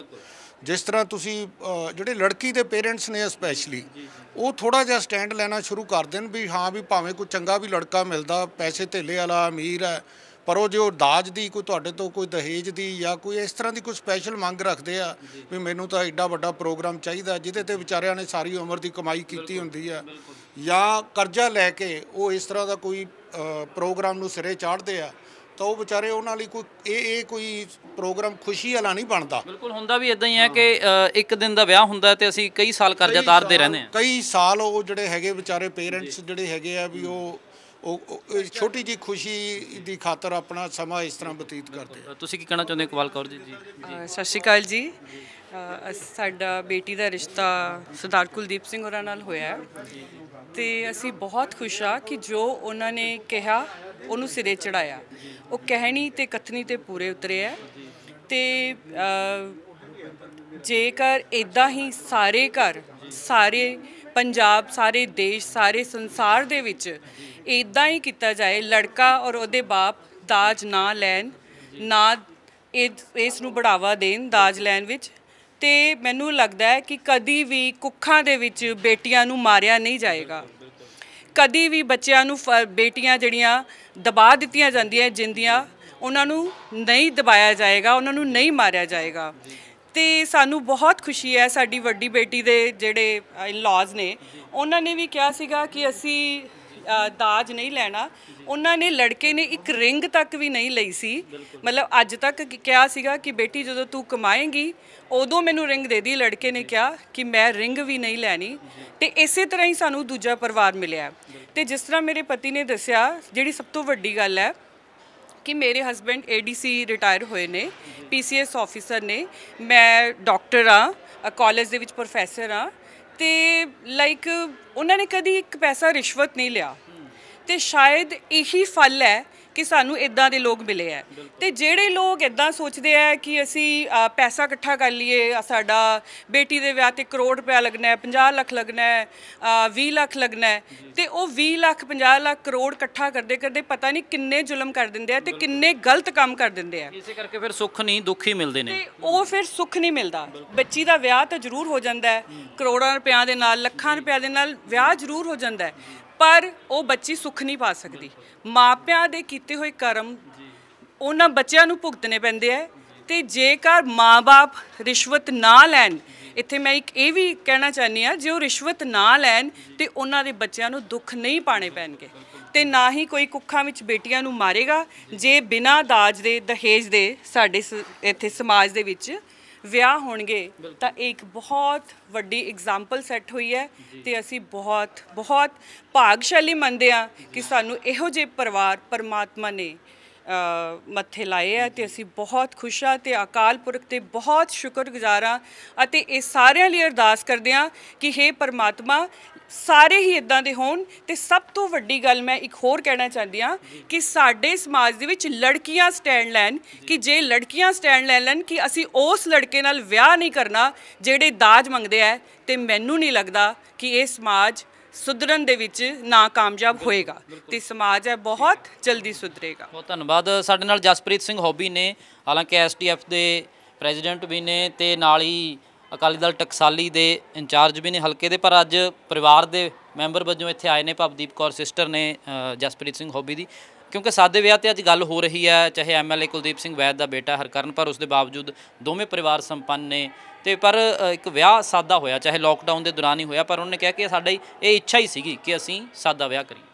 ਜਿਸ ਤਰ੍ਹਾਂ ਤੁਸੀਂ ਜਿਹੜੇ ਲੜਕੀ ਦੇ ਪੇਰੈਂਟਸ ਨੇ ਸਪੈਸ਼ਲੀ ਉਹ ਥੋੜਾ ਜਿਹਾ ਸਟੈਂਡ ਲੈਣਾ ਸ਼ੁਰੂ ਕਰ ਦੇਣ ਵੀ ਹਾਂ ਵੀ ਭਾਵੇਂ ਕੋਈ ਚੰਗਾ ਵੀ ਲੜਕਾ ਮਿਲਦਾ ਪੈਸੇ ਥੇਲੇ ਵਾਲਾ ਅਮੀਰ ਹੈ ਪਰ ਉਹ ਜੋ ਦਾਜ ਦੀ ਕੋਈ ਤੁਹਾਡੇ ਤੋਂ ਕੋਈ ਦਹੇਜ ਦੀ ਜਾਂ ਕੋਈ ਇਸ ਤਰ੍ਹਾਂ ਦੀ ਕੋਈ ਸਪੈਸ਼ਲ ਮੰਗ ਰੱਖਦੇ ਆ ਵੀ ਮੈਨੂੰ ਤਾਂ ਐਡਾ ਵੱਡਾ ਪ੍ਰੋਗਰਾਮ ਚਾਹੀਦਾ ਜਿਹਦੇ ਤੇ ਵਿਚਾਰਿਆਂ ਨੇ ਸਾਰੀ ਉਮਰ ਦੀ ਕਮਾਈ ਕੀਤੀ ਹੁੰਦੀ ਆ ਜਾਂ ਕਰਜ਼ਾ ਲੈ ਕੇ ਉਹ ਇਸ ਤਰ੍ਹਾਂ ਦਾ ਕੋਈ ਪ੍ਰੋਗਰਾਮ ਨੂੰ ਸਿਰੇ ਚਾੜਦੇ ਆ ਤਾਂ ਉਹ ਵਿਚਾਰੇ ਉਹਨਾਂ ਲਈ ਕੋਈ ਇਹ ਇਹ ਕੋਈ ਪ੍ਰੋਗਰਾਮ ਖੁਸ਼ੀ ਵਾਲਾ ਨਹੀਂ ਬਣਦਾ ਬਿਲਕੁਲ ਹੁੰਦਾ ਵੀ ਇਦਾਂ ਹੀ ਹੈ ਕਿ ਇੱਕ ਦਿਨ ਦਾ ਵਿਆਹ ਹੁੰਦਾ ਤੇ ਅਸੀਂ ਕਈ ਸਾਲ ਕਰਜ਼ਾ ਤਾਰਦੇ ਰਹਿੰਦੇ ਆ ਕਈ ਸਾਲ ਉਹ ਜਿਹੜੇ ਹੈਗੇ ਵਿਚਾਰੇ ਪੇਰੈਂਟਸ ਜਿਹੜੇ ਹੈਗੇ ਆ ਵੀ ਉਹ ਉਹ ਛੋਟੀ ਜੀ ਖੁਸ਼ੀ ਦੀ ਖਾਤਰ ਆਪਣਾ ਸਮਾਂ ਇਸ ਤਰ੍ਹਾਂ ਬਤੀਤ ਕਰਦੇ ਆ ਤੁਸੀਂ ਕੀ ਕਹਿਣਾ ਚਾਹੁੰਦੇ ਹੋ ਇਕਬਾਲ ਕੌਰ ਜੀ ਜੀ ਸਤਿ ਸ਼੍ਰੀ ਅਕਾਲ ਜੀ ਸਾਡਾ ਬੇਟੀ ਦਾ ਰਿਸ਼ਤਾ ਸਰਦਾਰ ਕੁਲਦੀਪ ਸਿੰਘ ਹੋਰਾਂ ਨਾਲ ਹੋਇਆ ਤੇ ਅਸੀਂ ਬਹੁਤ ਖੁਸ਼ ਆ ਕਿ ਜੋ ਉਹਨਾਂ ਨੇ ਕਿਹਾ ਉਹਨੂੰ ਸਿਰੇ ਚੜਾਇਆ ਉਹ ਕਹਿਣੀ ਤੇ ਕਥਨੀ ਤੇ ਪੂਰੇ ਉਤਰੇ ਆ ਤੇ ਜੇਕਰ ਇਦਾਂ ਹੀ ਸਾਰੇ ਘਰ ਸਾਰੇ ਪੰਜਾਬ ਸਾਰੇ ਦੇਸ਼ ਸਾਰੇ ਸੰਸਾਰ ਦੇ ਵਿੱਚ ਇਦਾਂ ਹੀ ਕੀਤਾ ਜਾਏ ਲੜਕਾ ਔਰ ਉਹਦੇ ਬਾਪ ਦਾਜ ਨਾ ਲੈਣ ਨਾ ਇਸ ਨੂੰ ਬੜਾਵਾ ਦੇਣ ਦਾਜ ਲੈਣ ਵਿੱਚ ਤੇ ਮੈਨੂੰ ਲੱਗਦਾ ਹੈ ਕਿ ਕਦੀ ਵੀ ਕੁੱਖਾਂ ਦੇ ਵਿੱਚ ਬੇਟੀਆਂ ਨੂੰ ਮਾਰਿਆ ਨਹੀਂ ਜਾਏਗਾ ਕਦੀ ਵੀ ਬੱਚਿਆਂ ਨੂੰ ਬੇਟੀਆਂ ਜਿਹੜੀਆਂ ਦਬਾ ਦਿੱਤੀਆਂ ਜਾਂਦੀਆਂ ਜਿੰਦੀਆਂ ਉਹਨਾਂ ਨੂੰ ਨਹੀਂ ਦਬਾਇਆ ਜਾਏਗਾ ਉਹਨਾਂ ਨੂੰ ਨਹੀਂ ਮਾਰਿਆ ਜਾਏਗਾ ਤੇ ਸਾਨੂੰ ਬਹੁਤ ਖੁਸ਼ੀ ਹੈ ਸਾਡੀ ਵੱਡੀ ਬੇਟੀ ਦੇ ਜਿਹੜੇ ਇਨ-ਲॉज ਨੇ ਉਹਨਾਂ ਨੇ ਵੀ ਕਿਹਾ ਸੀਗਾ ਕਿ ਅਸੀਂ ਦਾਜ ਨਹੀਂ ਲੈਣਾ ਉਹਨਾਂ ਨੇ ਲੜਕੇ ਨੇ ਇੱਕ ਰਿੰਗ ਤੱਕ ਵੀ ਨਹੀਂ ਲਈ ਸੀ ਮਤਲਬ ਅੱਜ ਤੱਕ ਕਿਹਾ ਸੀਗਾ ਕਿ ਬੇਟੀ ਜਦੋਂ ਤੂੰ ਕਮਾਏਂਗੀ ਉਦੋਂ ਮੈਨੂੰ ਰਿੰਗ ਦੇ ਦੀ ਲੜਕੇ ਨੇ ਕਿਹਾ ਕਿ ਮੈਂ ਰਿੰਗ ਵੀ ਨਹੀਂ ਲੈਣੀ ਤੇ ਇਸੇ ਤਰ੍ਹਾਂ ਹੀ ਸਾਨੂੰ ਦੂਜਾ ਪਰਿਵਾਰ ਮਿਲਿਆ ਤੇ ਜਿਸ ਤਰ੍ਹਾਂ ਮੇਰੇ ਪਤੀ ਨੇ ਦੱਸਿਆ ਜਿਹੜੀ ਸਭ ਤੋਂ ਵੱਡੀ ਗੱਲ ਹੈ ਕਿ ਮੇਰੇ ਹਸਬੰਡ ਏਡੀਸੀ ਰਿਟਾਇਰ ਹੋਏ ਨੇ ਪੀਸੀਐਸ ਆਫੀਸਰ ਨੇ ਮੈਂ ਡਾਕਟਰ ਆ ਕਾਲਜ ਦੇ ਵਿੱਚ ਪ੍ਰੋਫੈਸਰ ਆ ਤੇ ਲਾਈਕ ਉਹਨਾਂ ਨੇ ਕਦੀ ਇੱਕ ਪੈਸਾ ਰਿਸ਼ਵਤ ਨਹੀਂ ਲਿਆ ਤੇ ਸ਼ਾਇਦ ਇਹੀ ਫਲ ਹੈ ਕਿ ਸਾਨੂੰ ਇਦਾਂ ਦੇ ਲੋਕ ਮਿਲੇ ਆ ਤੇ ਜਿਹੜੇ ਲੋਕ ਇਦਾਂ ਸੋਚਦੇ ਆ ਕਿ ਅਸੀਂ ਪੈਸਾ ਇਕੱਠਾ ਕਰ ਲਈਏ ਸਾਡਾ ਬੇਟੀ ਦੇ ਵਿਆਹ ਤੇ ਕਰੋੜ ਰੁਪਏ ਲੱਗਣਾ ਹੈ 50 ਲੱਖ ਲੱਗਣਾ ਹੈ 20 ਲੱਖ ਲੱਗਣਾ ਹੈ ਤੇ ਉਹ 20 ਲੱਖ 50 ਲੱਖ ਕਰੋੜ ਇਕੱਠਾ ਕਰਦੇ ਕਰਦੇ ਪਤਾ ਨਹੀਂ ਕਿੰਨੇ ਜ਼ੁਲਮ ਕਰ ਦਿੰਦੇ ਆ ਤੇ ਕਿੰਨੇ ਗਲਤ ਕੰਮ ਕਰ ਦਿੰਦੇ ਆ ਇਸੇ ਕਰਕੇ ਫਿਰ ਸੁੱਖ ਨਹੀਂ ਦੁੱਖ ਹੀ ਮਿਲਦੇ ਨੇ ਉਹ ਫਿਰ ਸੁੱਖ ਨਹੀਂ ਮਿਲਦਾ ਬੱਚੀ ਦਾ ਵਿਆਹ ਤਾਂ ਜ਼ਰੂਰ ਹੋ ਜਾਂਦਾ ਹੈ ਕਰੋੜਾਂ ਰੁਪਿਆਂ ਦੇ ਨਾਲ ਲੱਖਾਂ ਰੁਪਿਆਂ ਦੇ ਨਾਲ ਵਿਆਹ ਜ਼ਰੂਰ ਹੋ ਜਾਂਦਾ ਹੈ ਪਰ ਉਹ ਬੱਚੀ ਸੁੱਖ ਨਹੀਂ ਪਾ ਸਕਦੀ ਮਾਪਿਆਂ ਦੇ ਕੀਤੇ ਹੋਏ ਕਰਮ ਉਹਨਾਂ ਬੱਚਿਆਂ ਨੂੰ ਭੁਗਤਨੇ ਪੈਂਦੇ ਆ ਤੇ ਜੇਕਰ ਮਾਪੇ ਰਿਸ਼ਵਤ ਨਾ ਲੈਣ ਇੱਥੇ ਮੈਂ ਇੱਕ ਇਹ ਵੀ ਕਹਿਣਾ ਚਾਹਨੀ ਆ ਜੇ ਉਹ ਰਿਸ਼ਵਤ ਨਾ ਲੈਣ ਤੇ ਉਹਨਾਂ ਦੇ ਬੱਚਿਆਂ ਨੂੰ ਦੁੱਖ ਨਹੀਂ ਪਾਣੇ ਪੈਣਗੇ ਤੇ ਨਾ ਹੀ ਕੋਈ ਕੁੱਖਾਂ ਵਿੱਚ ਬੇਟੀਆਂ ਨੂੰ ਮਾਰੇਗਾ ਜੇ ਬਿਨਾਂ ਦਾਜ ਦੇ ਦਹੇਜ ਦੇ ਸਾਡੇ ਇੱਥੇ ਸਮਾਜ ਦੇ ਵਿੱਚ ਵਿਆਹ ਹੋਣਗੇ ਤਾਂ ਇੱਕ ਬਹੁਤ ਵੱਡੀ ਐਗਜ਼ਾਮਪਲ ਸੈੱਟ ਹੋਈ ਹੈ ਤੇ ਅਸੀਂ ਬਹੁਤ ਬਹੁਤ ਭਾਗਸ਼ਾਲੀ ਮੰਨਦੇ ਆ ਕਿ ਸਾਨੂੰ ਇਹੋ ਜਿਹੇ ਪਰਿਵਾਰ ਪਰਮਾਤਮਾ ਨੇ ਮੱਥੇ ਲਾਏ ਆ ਤੇ ਅਸੀਂ ਬਹੁਤ ਖੁਸ਼ ਆ ਤੇ ਅਕਾਲ ਪੁਰਖ ਤੇ ਬਹੁਤ ਸ਼ੁਕਰਗੁਜ਼ਾਰ ਆ ਅਤੇ ਇਹ ਸਾਰਿਆਂ ਲਈ ਅਰਦਾਸ ਕਰਦੇ ਆ ਕਿ हे ਪਰਮਾਤਮਾ ਸਾਰੇ ਹੀ ਇਦਾਂ ਦੇ ਹੋਣ ਤੇ ਸਭ ਤੋਂ ਵੱਡੀ ਗੱਲ ਮੈਂ ਇੱਕ ਹੋਰ ਕਹਿਣਾ ਚਾਹੁੰਦੀ ਆ ਕਿ ਸਾਡੇ ਸਮਾਜ ਦੇ ਵਿੱਚ ਲੜਕੀਆਂ ਸਟੈਂਡ ਲੈਣ ਕਿ ਜੇ ਲੜਕੀਆਂ ਸਟੈਂਡ ਲੈ ਲੈਣ ਕਿ ਅਸੀਂ ਉਸ ਲੜਕੇ ਨਾਲ ਵਿਆਹ ਨਹੀਂ ਕਰਨਾ ਜਿਹੜੇ ਦਾਜ ਮੰਗਦੇ ਆ ਤੇ ਮੈਨੂੰ ਨਹੀਂ ਲੱਗਦਾ ਕਿ ਇਹ ਸਮਾਜ ਸੁਧਰਨ ਦੇ ਵਿੱਚ ਨਾਕਾਮਯਾਬ ਹੋਏਗਾ ਤੇ ਸਮਾਜ ਹੈ ਬਹੁਤ ਜਲਦੀ ਸੁਧਰੇਗਾ ਬਹੁਤ ਧੰਨਵਾਦ ਸਾਡੇ ਨਾਲ ਜਸਪ੍ਰੀਤ ਸਿੰਘ ਹੌਬੀ ਨੇ ਹਾਲਾਂਕਿ ਐਸਟੀਐਫ ਦੇ ਪ੍ਰੈਜ਼ੀਡੈਂਟ ਵੀ ਨੇ ਤੇ ਨਾਲ ਹੀ ਅਕਾਲੀ ਦਲ ਟਕਸਾਲੀ ਦੇ ਇੰਚਾਰਜ ਵੀ ਨੇ ਹਲਕੇ ਦੇ ਪਰ ਅੱਜ ਪਰਿਵਾਰ ਦੇ ਮੈਂਬਰ ਵੱਜੋਂ ਇੱਥੇ ਆਏ ਨੇ ਭਵਦੀਪ ਕੌਰ ਸਿਸਟਰ ਨੇ ਜਸਪ੍ਰੀਤ ਸਿੰਘ ਹੋਬੀ ਦੀ ਕਿਉਂਕਿ ਸਾਦੇ ਵਿਆਹ ਤੇ ਅੱਜ ਗੱਲ ਹੋ ਰਹੀ ਹੈ ਚਾਹੇ ਐਮਐਲਏ ਕੁਲਦੀਪ ਸਿੰਘ ਵੈਦ ਦਾ ਬੇਟਾ ਹਰਕਰਨ ਪਰ ਉਸ ਦੇ ਬਾਵਜੂਦ ਦੋਵੇਂ ਪਰਿਵਾਰ ਸੰਪੰਨ ਨੇ ਤੇ ਪਰ ਇੱਕ ਵਿਆਹ ਸਾਦਾ ਹੋਇਆ ਚਾਹੇ ਲਾਕਡਾਊਨ ਦੇ ਦੌਰਾਨ ਹੀ ਹੋਇਆ ਪਰ ਉਹਨੇ ਕਿਹਾ ਕਿ ਸਾਡਾ ਇਹ ਇੱਛਾ ਹੀ ਸੀਗੀ ਕਿ ਅਸੀਂ ਸਾਦਾ ਵਿਆਹ ਕਰੀਏ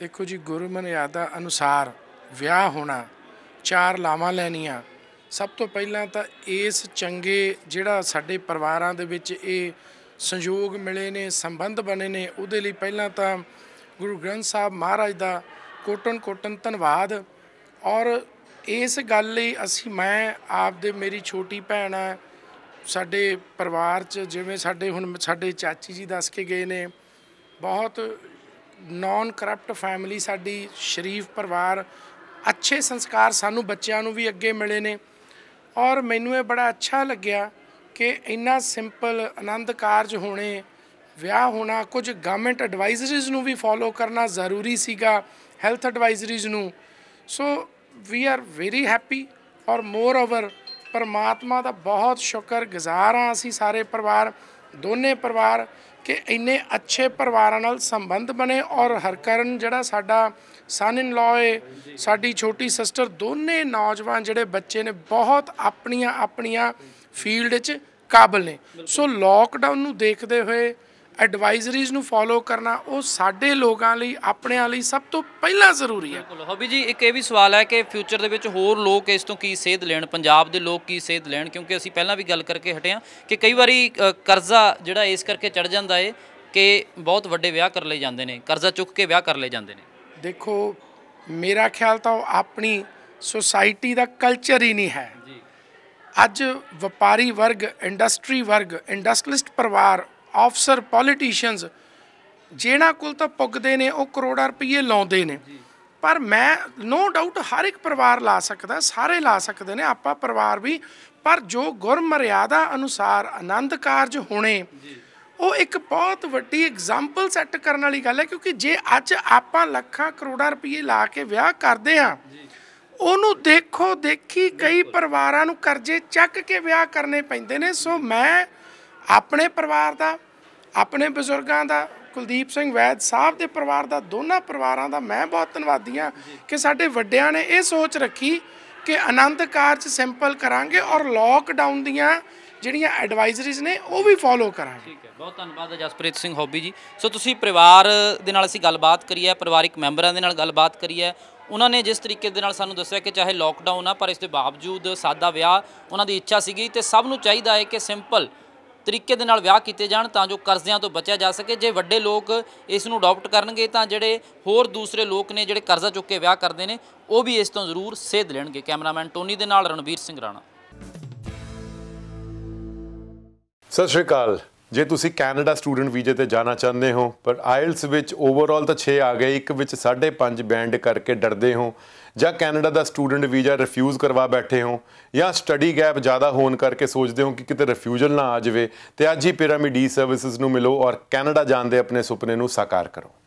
ਦੇਖੋ ਜੀ ਗੁਰੂ ਯਾਦਾ ਅਨੁਸਾਰ ਵਿਆਹ ਹੋਣਾ ਚਾਰ ਲਾਵਾਂ ਲੈਣੀਆਂ ਸਭ ਤੋਂ ਪਹਿਲਾਂ ਤਾਂ ਇਸ ਚੰਗੇ ਜਿਹੜਾ ਸਾਡੇ ਪਰਿਵਾਰਾਂ ਦੇ ਵਿੱਚ ਇਹ ਸੰਯੋਗ ਮਿਲੇ ਨੇ ਸੰਬੰਧ ਬਣੇ ਨੇ ਉਹਦੇ ਲਈ ਪਹਿਲਾਂ ਤਾਂ ਗੁਰੂ ਗ੍ਰੰਥ ਸਾਹਿਬ ਮਹਾਰਾਜ ਦਾ ਕੋਟਨ ਕੋਟਨ ਧੰਨਵਾਦ ਔਰ ਇਸ ਗੱਲ ਲਈ ਅਸੀਂ ਮੈਂ ਆਪ ਦੇ ਮੇਰੀ ਛੋਟੀ ਭੈਣ ਆ ਸਾਡੇ ਪਰਿਵਾਰ 'ਚ ਜਿਵੇਂ ਸਾਡੇ ਹੁਣ ਸਾਡੇ ਚਾਚੀ ਜੀ ਦੱਸ ਕੇ ਗਏ ਨੇ ਬਹੁਤ ਨਾਨ ਕਰਪਟ ਫੈਮਿਲੀ ਸਾਡੀ ਸ਼ਰੀਫ ਪਰਿਵਾਰ ਅੱਛੇ ਸੰਸਕਾਰ ਸਾਨੂੰ ਬੱਚਿਆਂ ਨੂੰ ਵੀ ਅੱਗੇ ਮਿਲੇ ਨੇ ਔਰ ਮੈਨੂੰ ਇਹ ਬੜਾ ਅੱਛਾ ਲੱਗਿਆ ਕਿ ਇੰਨਾ ਸਿੰਪਲ ਆਨੰਦ ਕਾਰਜ ਹੋਣੇ ਵਿਆਹ ਹੋਣਾ ਕੁਝ ਗਵਰਨਮੈਂਟ ਐਡਵਾਈਜ਼ਰੀਜ਼ ਨੂੰ ਵੀ ਫੋਲੋ ਕਰਨਾ ਜ਼ਰੂਰੀ ਸੀਗਾ ਹੈਲਥ ਐਡਵਾਈਜ਼ਰੀਜ਼ ਨੂੰ so we are very happy ਔਰ ਮੋਰ ਓਵਰ ਪਰਮਾਤਮਾ ਦਾ ਬਹੁਤ ਸ਼ੁਕਰ ਗੁਜ਼ਾਰ ਹਾਂ ਅਸੀਂ ਸਾਰੇ ਪਰਿਵਾਰ ਦੋਨੇ ਪਰਿਵਾਰ ਕਿ ਇੰਨੇ ਅੱਛੇ ਪਰਿਵਾਰਾਂ ਨਾਲ ਸੰਬੰਧ ਬਣੇ ਔਰ ਹਰਕਰਨ ਜਿਹੜਾ ਸਾਡਾ ਸਨ ਇਨ ਲਾਅ ਸਾਡੀ ਛੋਟੀ ਸਿਸਟਰ ਦੋਨੇ ਨੌਜਵਾਨ ਜਿਹੜੇ ਬੱਚੇ ਨੇ ਬਹੁਤ ਆਪਣੀਆਂ ਆਪਣੀਆਂ ਫੀਲਡ 'ਚ ਕਾਬਲ ਨੇ ਸੋ ਲੋਕਡਾਊਨ ਨੂੰ ਦੇਖਦੇ ਹੋਏ ਐਡਵਾਈਜ਼ਰੀਜ਼ ਨੂੰ ਫੋਲੋ ਕਰਨਾ ਉਹ ਸਾਡੇ ਲੋਕਾਂ ਲਈ ਆਪਣਿਆਂ ਲਈ ਸਭ ਤੋਂ ਪਹਿਲਾਂ ਜ਼ਰੂਰੀ ਹੈ ਬਿਲਕੁਲ ਹੋਬੀ ਜੀ ਇੱਕ ਇਹ ਵੀ ਸਵਾਲ ਹੈ ਕਿ ਫਿਊਚਰ ਦੇ ਵਿੱਚ ਹੋਰ ਲੋਕ ਇਸ ਤੋਂ ਕੀ ਸੇਧ ਲੈਣ ਪੰਜਾਬ ਦੇ ਲੋਕ ਕੀ ਸੇਧ ਲੈਣ ਕਿਉਂਕਿ ਅਸੀਂ ਪਹਿਲਾਂ ਵੀ ਗੱਲ ਕਰਕੇ ਹਟੇ ਆ ਕਿ ਕਈ ਵਾਰੀ ਕਰਜ਼ਾ ਜਿਹੜਾ ਇਸ ਕਰਕੇ ਚੜ ਜਾਂਦਾ ਏ ਕਿ ਬਹੁਤ ਵੱਡੇ ਵਿਆਹ ਕਰ ਲਏ ਜਾਂਦੇ ਨੇ ਕਰਜ਼ਾ ਚੁੱਕ ਕੇ ਵਿਆਹ ਕਰ ਲਏ ਜਾਂਦੇ ਨੇ ਦੇਖੋ ਮੇਰਾ ਖਿਆਲ ਤਾਂ ਉਹ ਆਪਣੀ ਸੋਸਾਇਟੀ ਦਾ ਕਲਚਰ ਹੀ ਨਹੀਂ ਹੈ ਅੱਜ ਵਪਾਰੀ ਵਰਗ ਇੰਡਸਟਰੀ ਵਰਗ ਇੰਡਸਟਰੀਲਿਸਟ ਪਰਿਵਾਰ ਆਫਸਰ ਪੋਲੀਟੀਸ਼ੀਅਨਸ ਜਿਹਨਾਂ ਕੋਲ ਤਾਂ ਪੁੱਗਦੇ ਨੇ ਉਹ ਕਰੋੜਾਂ ਰੁਪਏ ਲਾਉਂਦੇ ਨੇ ਪਰ ਮੈਂ ਨੋ ਡਾਊਟ ਹਰ ਇੱਕ ਪਰਿਵਾਰ ਲਾ ਸਕਦਾ ਸਾਰੇ ਲਾ ਸਕਦੇ ਨੇ ਆਪਾਂ ਪਰਿਵਾਰ ਵੀ ਪਰ ਜੋ ਗੁਰਮਰਿਆਦਾ ਅਨੁਸਾਰ ਆਨੰਦ ਕਾਰਜ ਹੋਣੇ ਉਹ ਇੱਕ ਬਹੁਤ ਵੱਡੀ ਐਗਜ਼ਾਮਪਲ ਸੈੱਟ ਕਰਨ ਵਾਲੀ ਗੱਲ ਹੈ ਕਿਉਂਕਿ ਜੇ ਅੱਜ ਆਪਾਂ ਲੱਖਾਂ ਕਰੋੜਾਂ ਰੁਪਏ ਲਾ ਕੇ ਵਿਆਹ ਕਰਦੇ ਹਾਂ ਉਹਨੂੰ ਦੇਖੋ ਦੇਖੀ ਕਈ ਪਰਿਵਾਰਾਂ ਨੂੰ ਕਰਜ਼ੇ ਚੱਕ ਕੇ ਵਿਆਹ ਕਰਨੇ ਪੈਂਦੇ ਨੇ ਸੋ ਮੈਂ ਆਪਣੇ ਪਰਿਵਾਰ ਦਾ ਆਪਣੇ ਬਜ਼ੁਰਗਾਂ ਦਾ ਕੁਲਦੀਪ ਸਿੰਘ ਵੈਦ ਸਾਹਿਬ ਦੇ ਪਰਿਵਾਰ ਦਾ ਦੋਨਾਂ ਪਰਿਵਾਰਾਂ ਦਾ ਮੈਂ ਬਹੁਤ ਧੰਨਵਾਦੀ ਹਾਂ ਕਿ ਸਾਡੇ ਵੱਡਿਆਂ ਨੇ ਇਹ ਸੋਚ ਰੱਖੀ ਕਿ ਆਨੰਦ ਕਾਰਜ ਸਿੰਪਲ ਕਰਾਂਗੇ ਔਰ ਲੋਕਡਾਊਨ ਦੀਆਂ ਜਿਹੜੀਆਂ ਐਡਵਾਈਜ਼ਰੀਜ਼ ਨੇ ਉਹ ਵੀ ਫੋਲੋ ਕਰਾਂਗੇ ਬਹੁਤ ਧੰਨਵਾਦ ਜਸਪ੍ਰੀਤ ਸਿੰਘ ਹੌਬੀ ਜੀ ਸੋ ਤੁਸੀਂ ਪਰਿਵਾਰ ਦੇ ਨਾਲ ਅਸੀਂ ਗੱਲਬਾਤ ਕਰੀ ਹੈ ਪਰਿਵਾਰਿਕ ਮੈਂਬਰਾਂ ਦੇ ਨਾਲ ਗੱਲਬਾਤ ਕਰੀ ਹੈ ਉਹਨਾਂ ਨੇ ਜਿਸ ਤਰੀਕੇ ਦੇ ਨਾਲ ਸਾਨੂੰ ਦੱਸਿਆ ਕਿ ਚਾਹੇ ਲੋਕਡਾਊਨ ਆ ਪਰ ਇਸ ਦੇ ਬਾਵਜੂਦ ਸਾਦਾ ਵਿਆਹ ਉਹਨਾਂ ਦੀ ਇੱਛਾ ਸੀਗੀ ਤੇ ਸਭ ਨੂੰ ਚਾਹੀਦਾ ਹੈ ਕਿ ਸਿੰਪਲ ਤਰੀਕੇ ਦੇ ਨਾਲ ਵਿਆਹ ਕੀਤੇ ਜਾਣ ਤਾਂ ਜੋ ਕਰਜ਼ਿਆਂ ਤੋਂ ਬਚਿਆ ਜਾ ਸਕੇ ਜੇ ਵੱਡੇ ਲੋਕ ਇਸ ਨੂੰ ਅਡਾਪਟ ਕਰਨਗੇ ਤਾਂ ਜਿਹੜੇ ਹੋਰ ਦੂਸਰੇ ਲੋਕ ਨੇ ਜਿਹੜੇ ਕਰਜ਼ਾ ਚੁੱਕ ਕੇ ਵਿਆਹ ਕਰਦੇ ਨੇ ਉਹ ਵੀ ਇਸ ਤੋਂ ਜ਼ਰੂਰ ਸੇਧ ਲੈਣਗੇ ਕੈਮਰਾਮੈਨ ਟੋਨੀ ਦੇ ਨਾਲ ਰਣਵੀਰ ਸਿੰਘ ਰਾਣਾ ਸਤਿ ਸ਼੍ਰੀ ਅਕਾਲ ਜੇ ਤੁਸੀਂ ਕੈਨੇਡਾ ਸਟੂਡੈਂਟ ਵੀਜ਼ੇ ਤੇ ਜਾਣਾ ਚਾਹੁੰਦੇ ਹੋ ਪਰ ਆਇਲਸ ਵਿੱਚ ਓਵਰਆਲ ਤਾਂ 6 ਆ ਗਏ ਇੱਕ ਵਿੱਚ 5.5 ਬੈਂਡ ਕਰਕੇ ਡਰਦੇ ਹੋ ਜਾਂ ਕੈਨੇਡਾ ਦਾ ਸਟੂਡੈਂਟ ਵੀਜ਼ਾ ਰਿਫਿਊਜ਼ ਕਰਵਾ ਬੈਠੇ ਹੋ ਜਾਂ ਸਟੱਡੀ ਗੈਪ ਜ਼ਿਆਦਾ ਹੋਣ ਕਰਕੇ ਸੋਚਦੇ ਹੋ ਕਿ ਕਿਤੇ ਰਿਫਿਊਜ਼ਲ ਨਾ ਆ ਜਾਵੇ ਤੇ ਅੱਜ ਹੀ ਪਿਰਾਮਿਡ ਸਰਵਿਸਿਜ਼ ਨੂੰ ਮਿਲੋ ਔਰ ਕੈਨੇਡਾ ਜਾਣ ਦੇ ਆਪਣੇ ਸੁਪਨੇ ਨੂੰ ਸਾਕਾਰ ਕਰੋ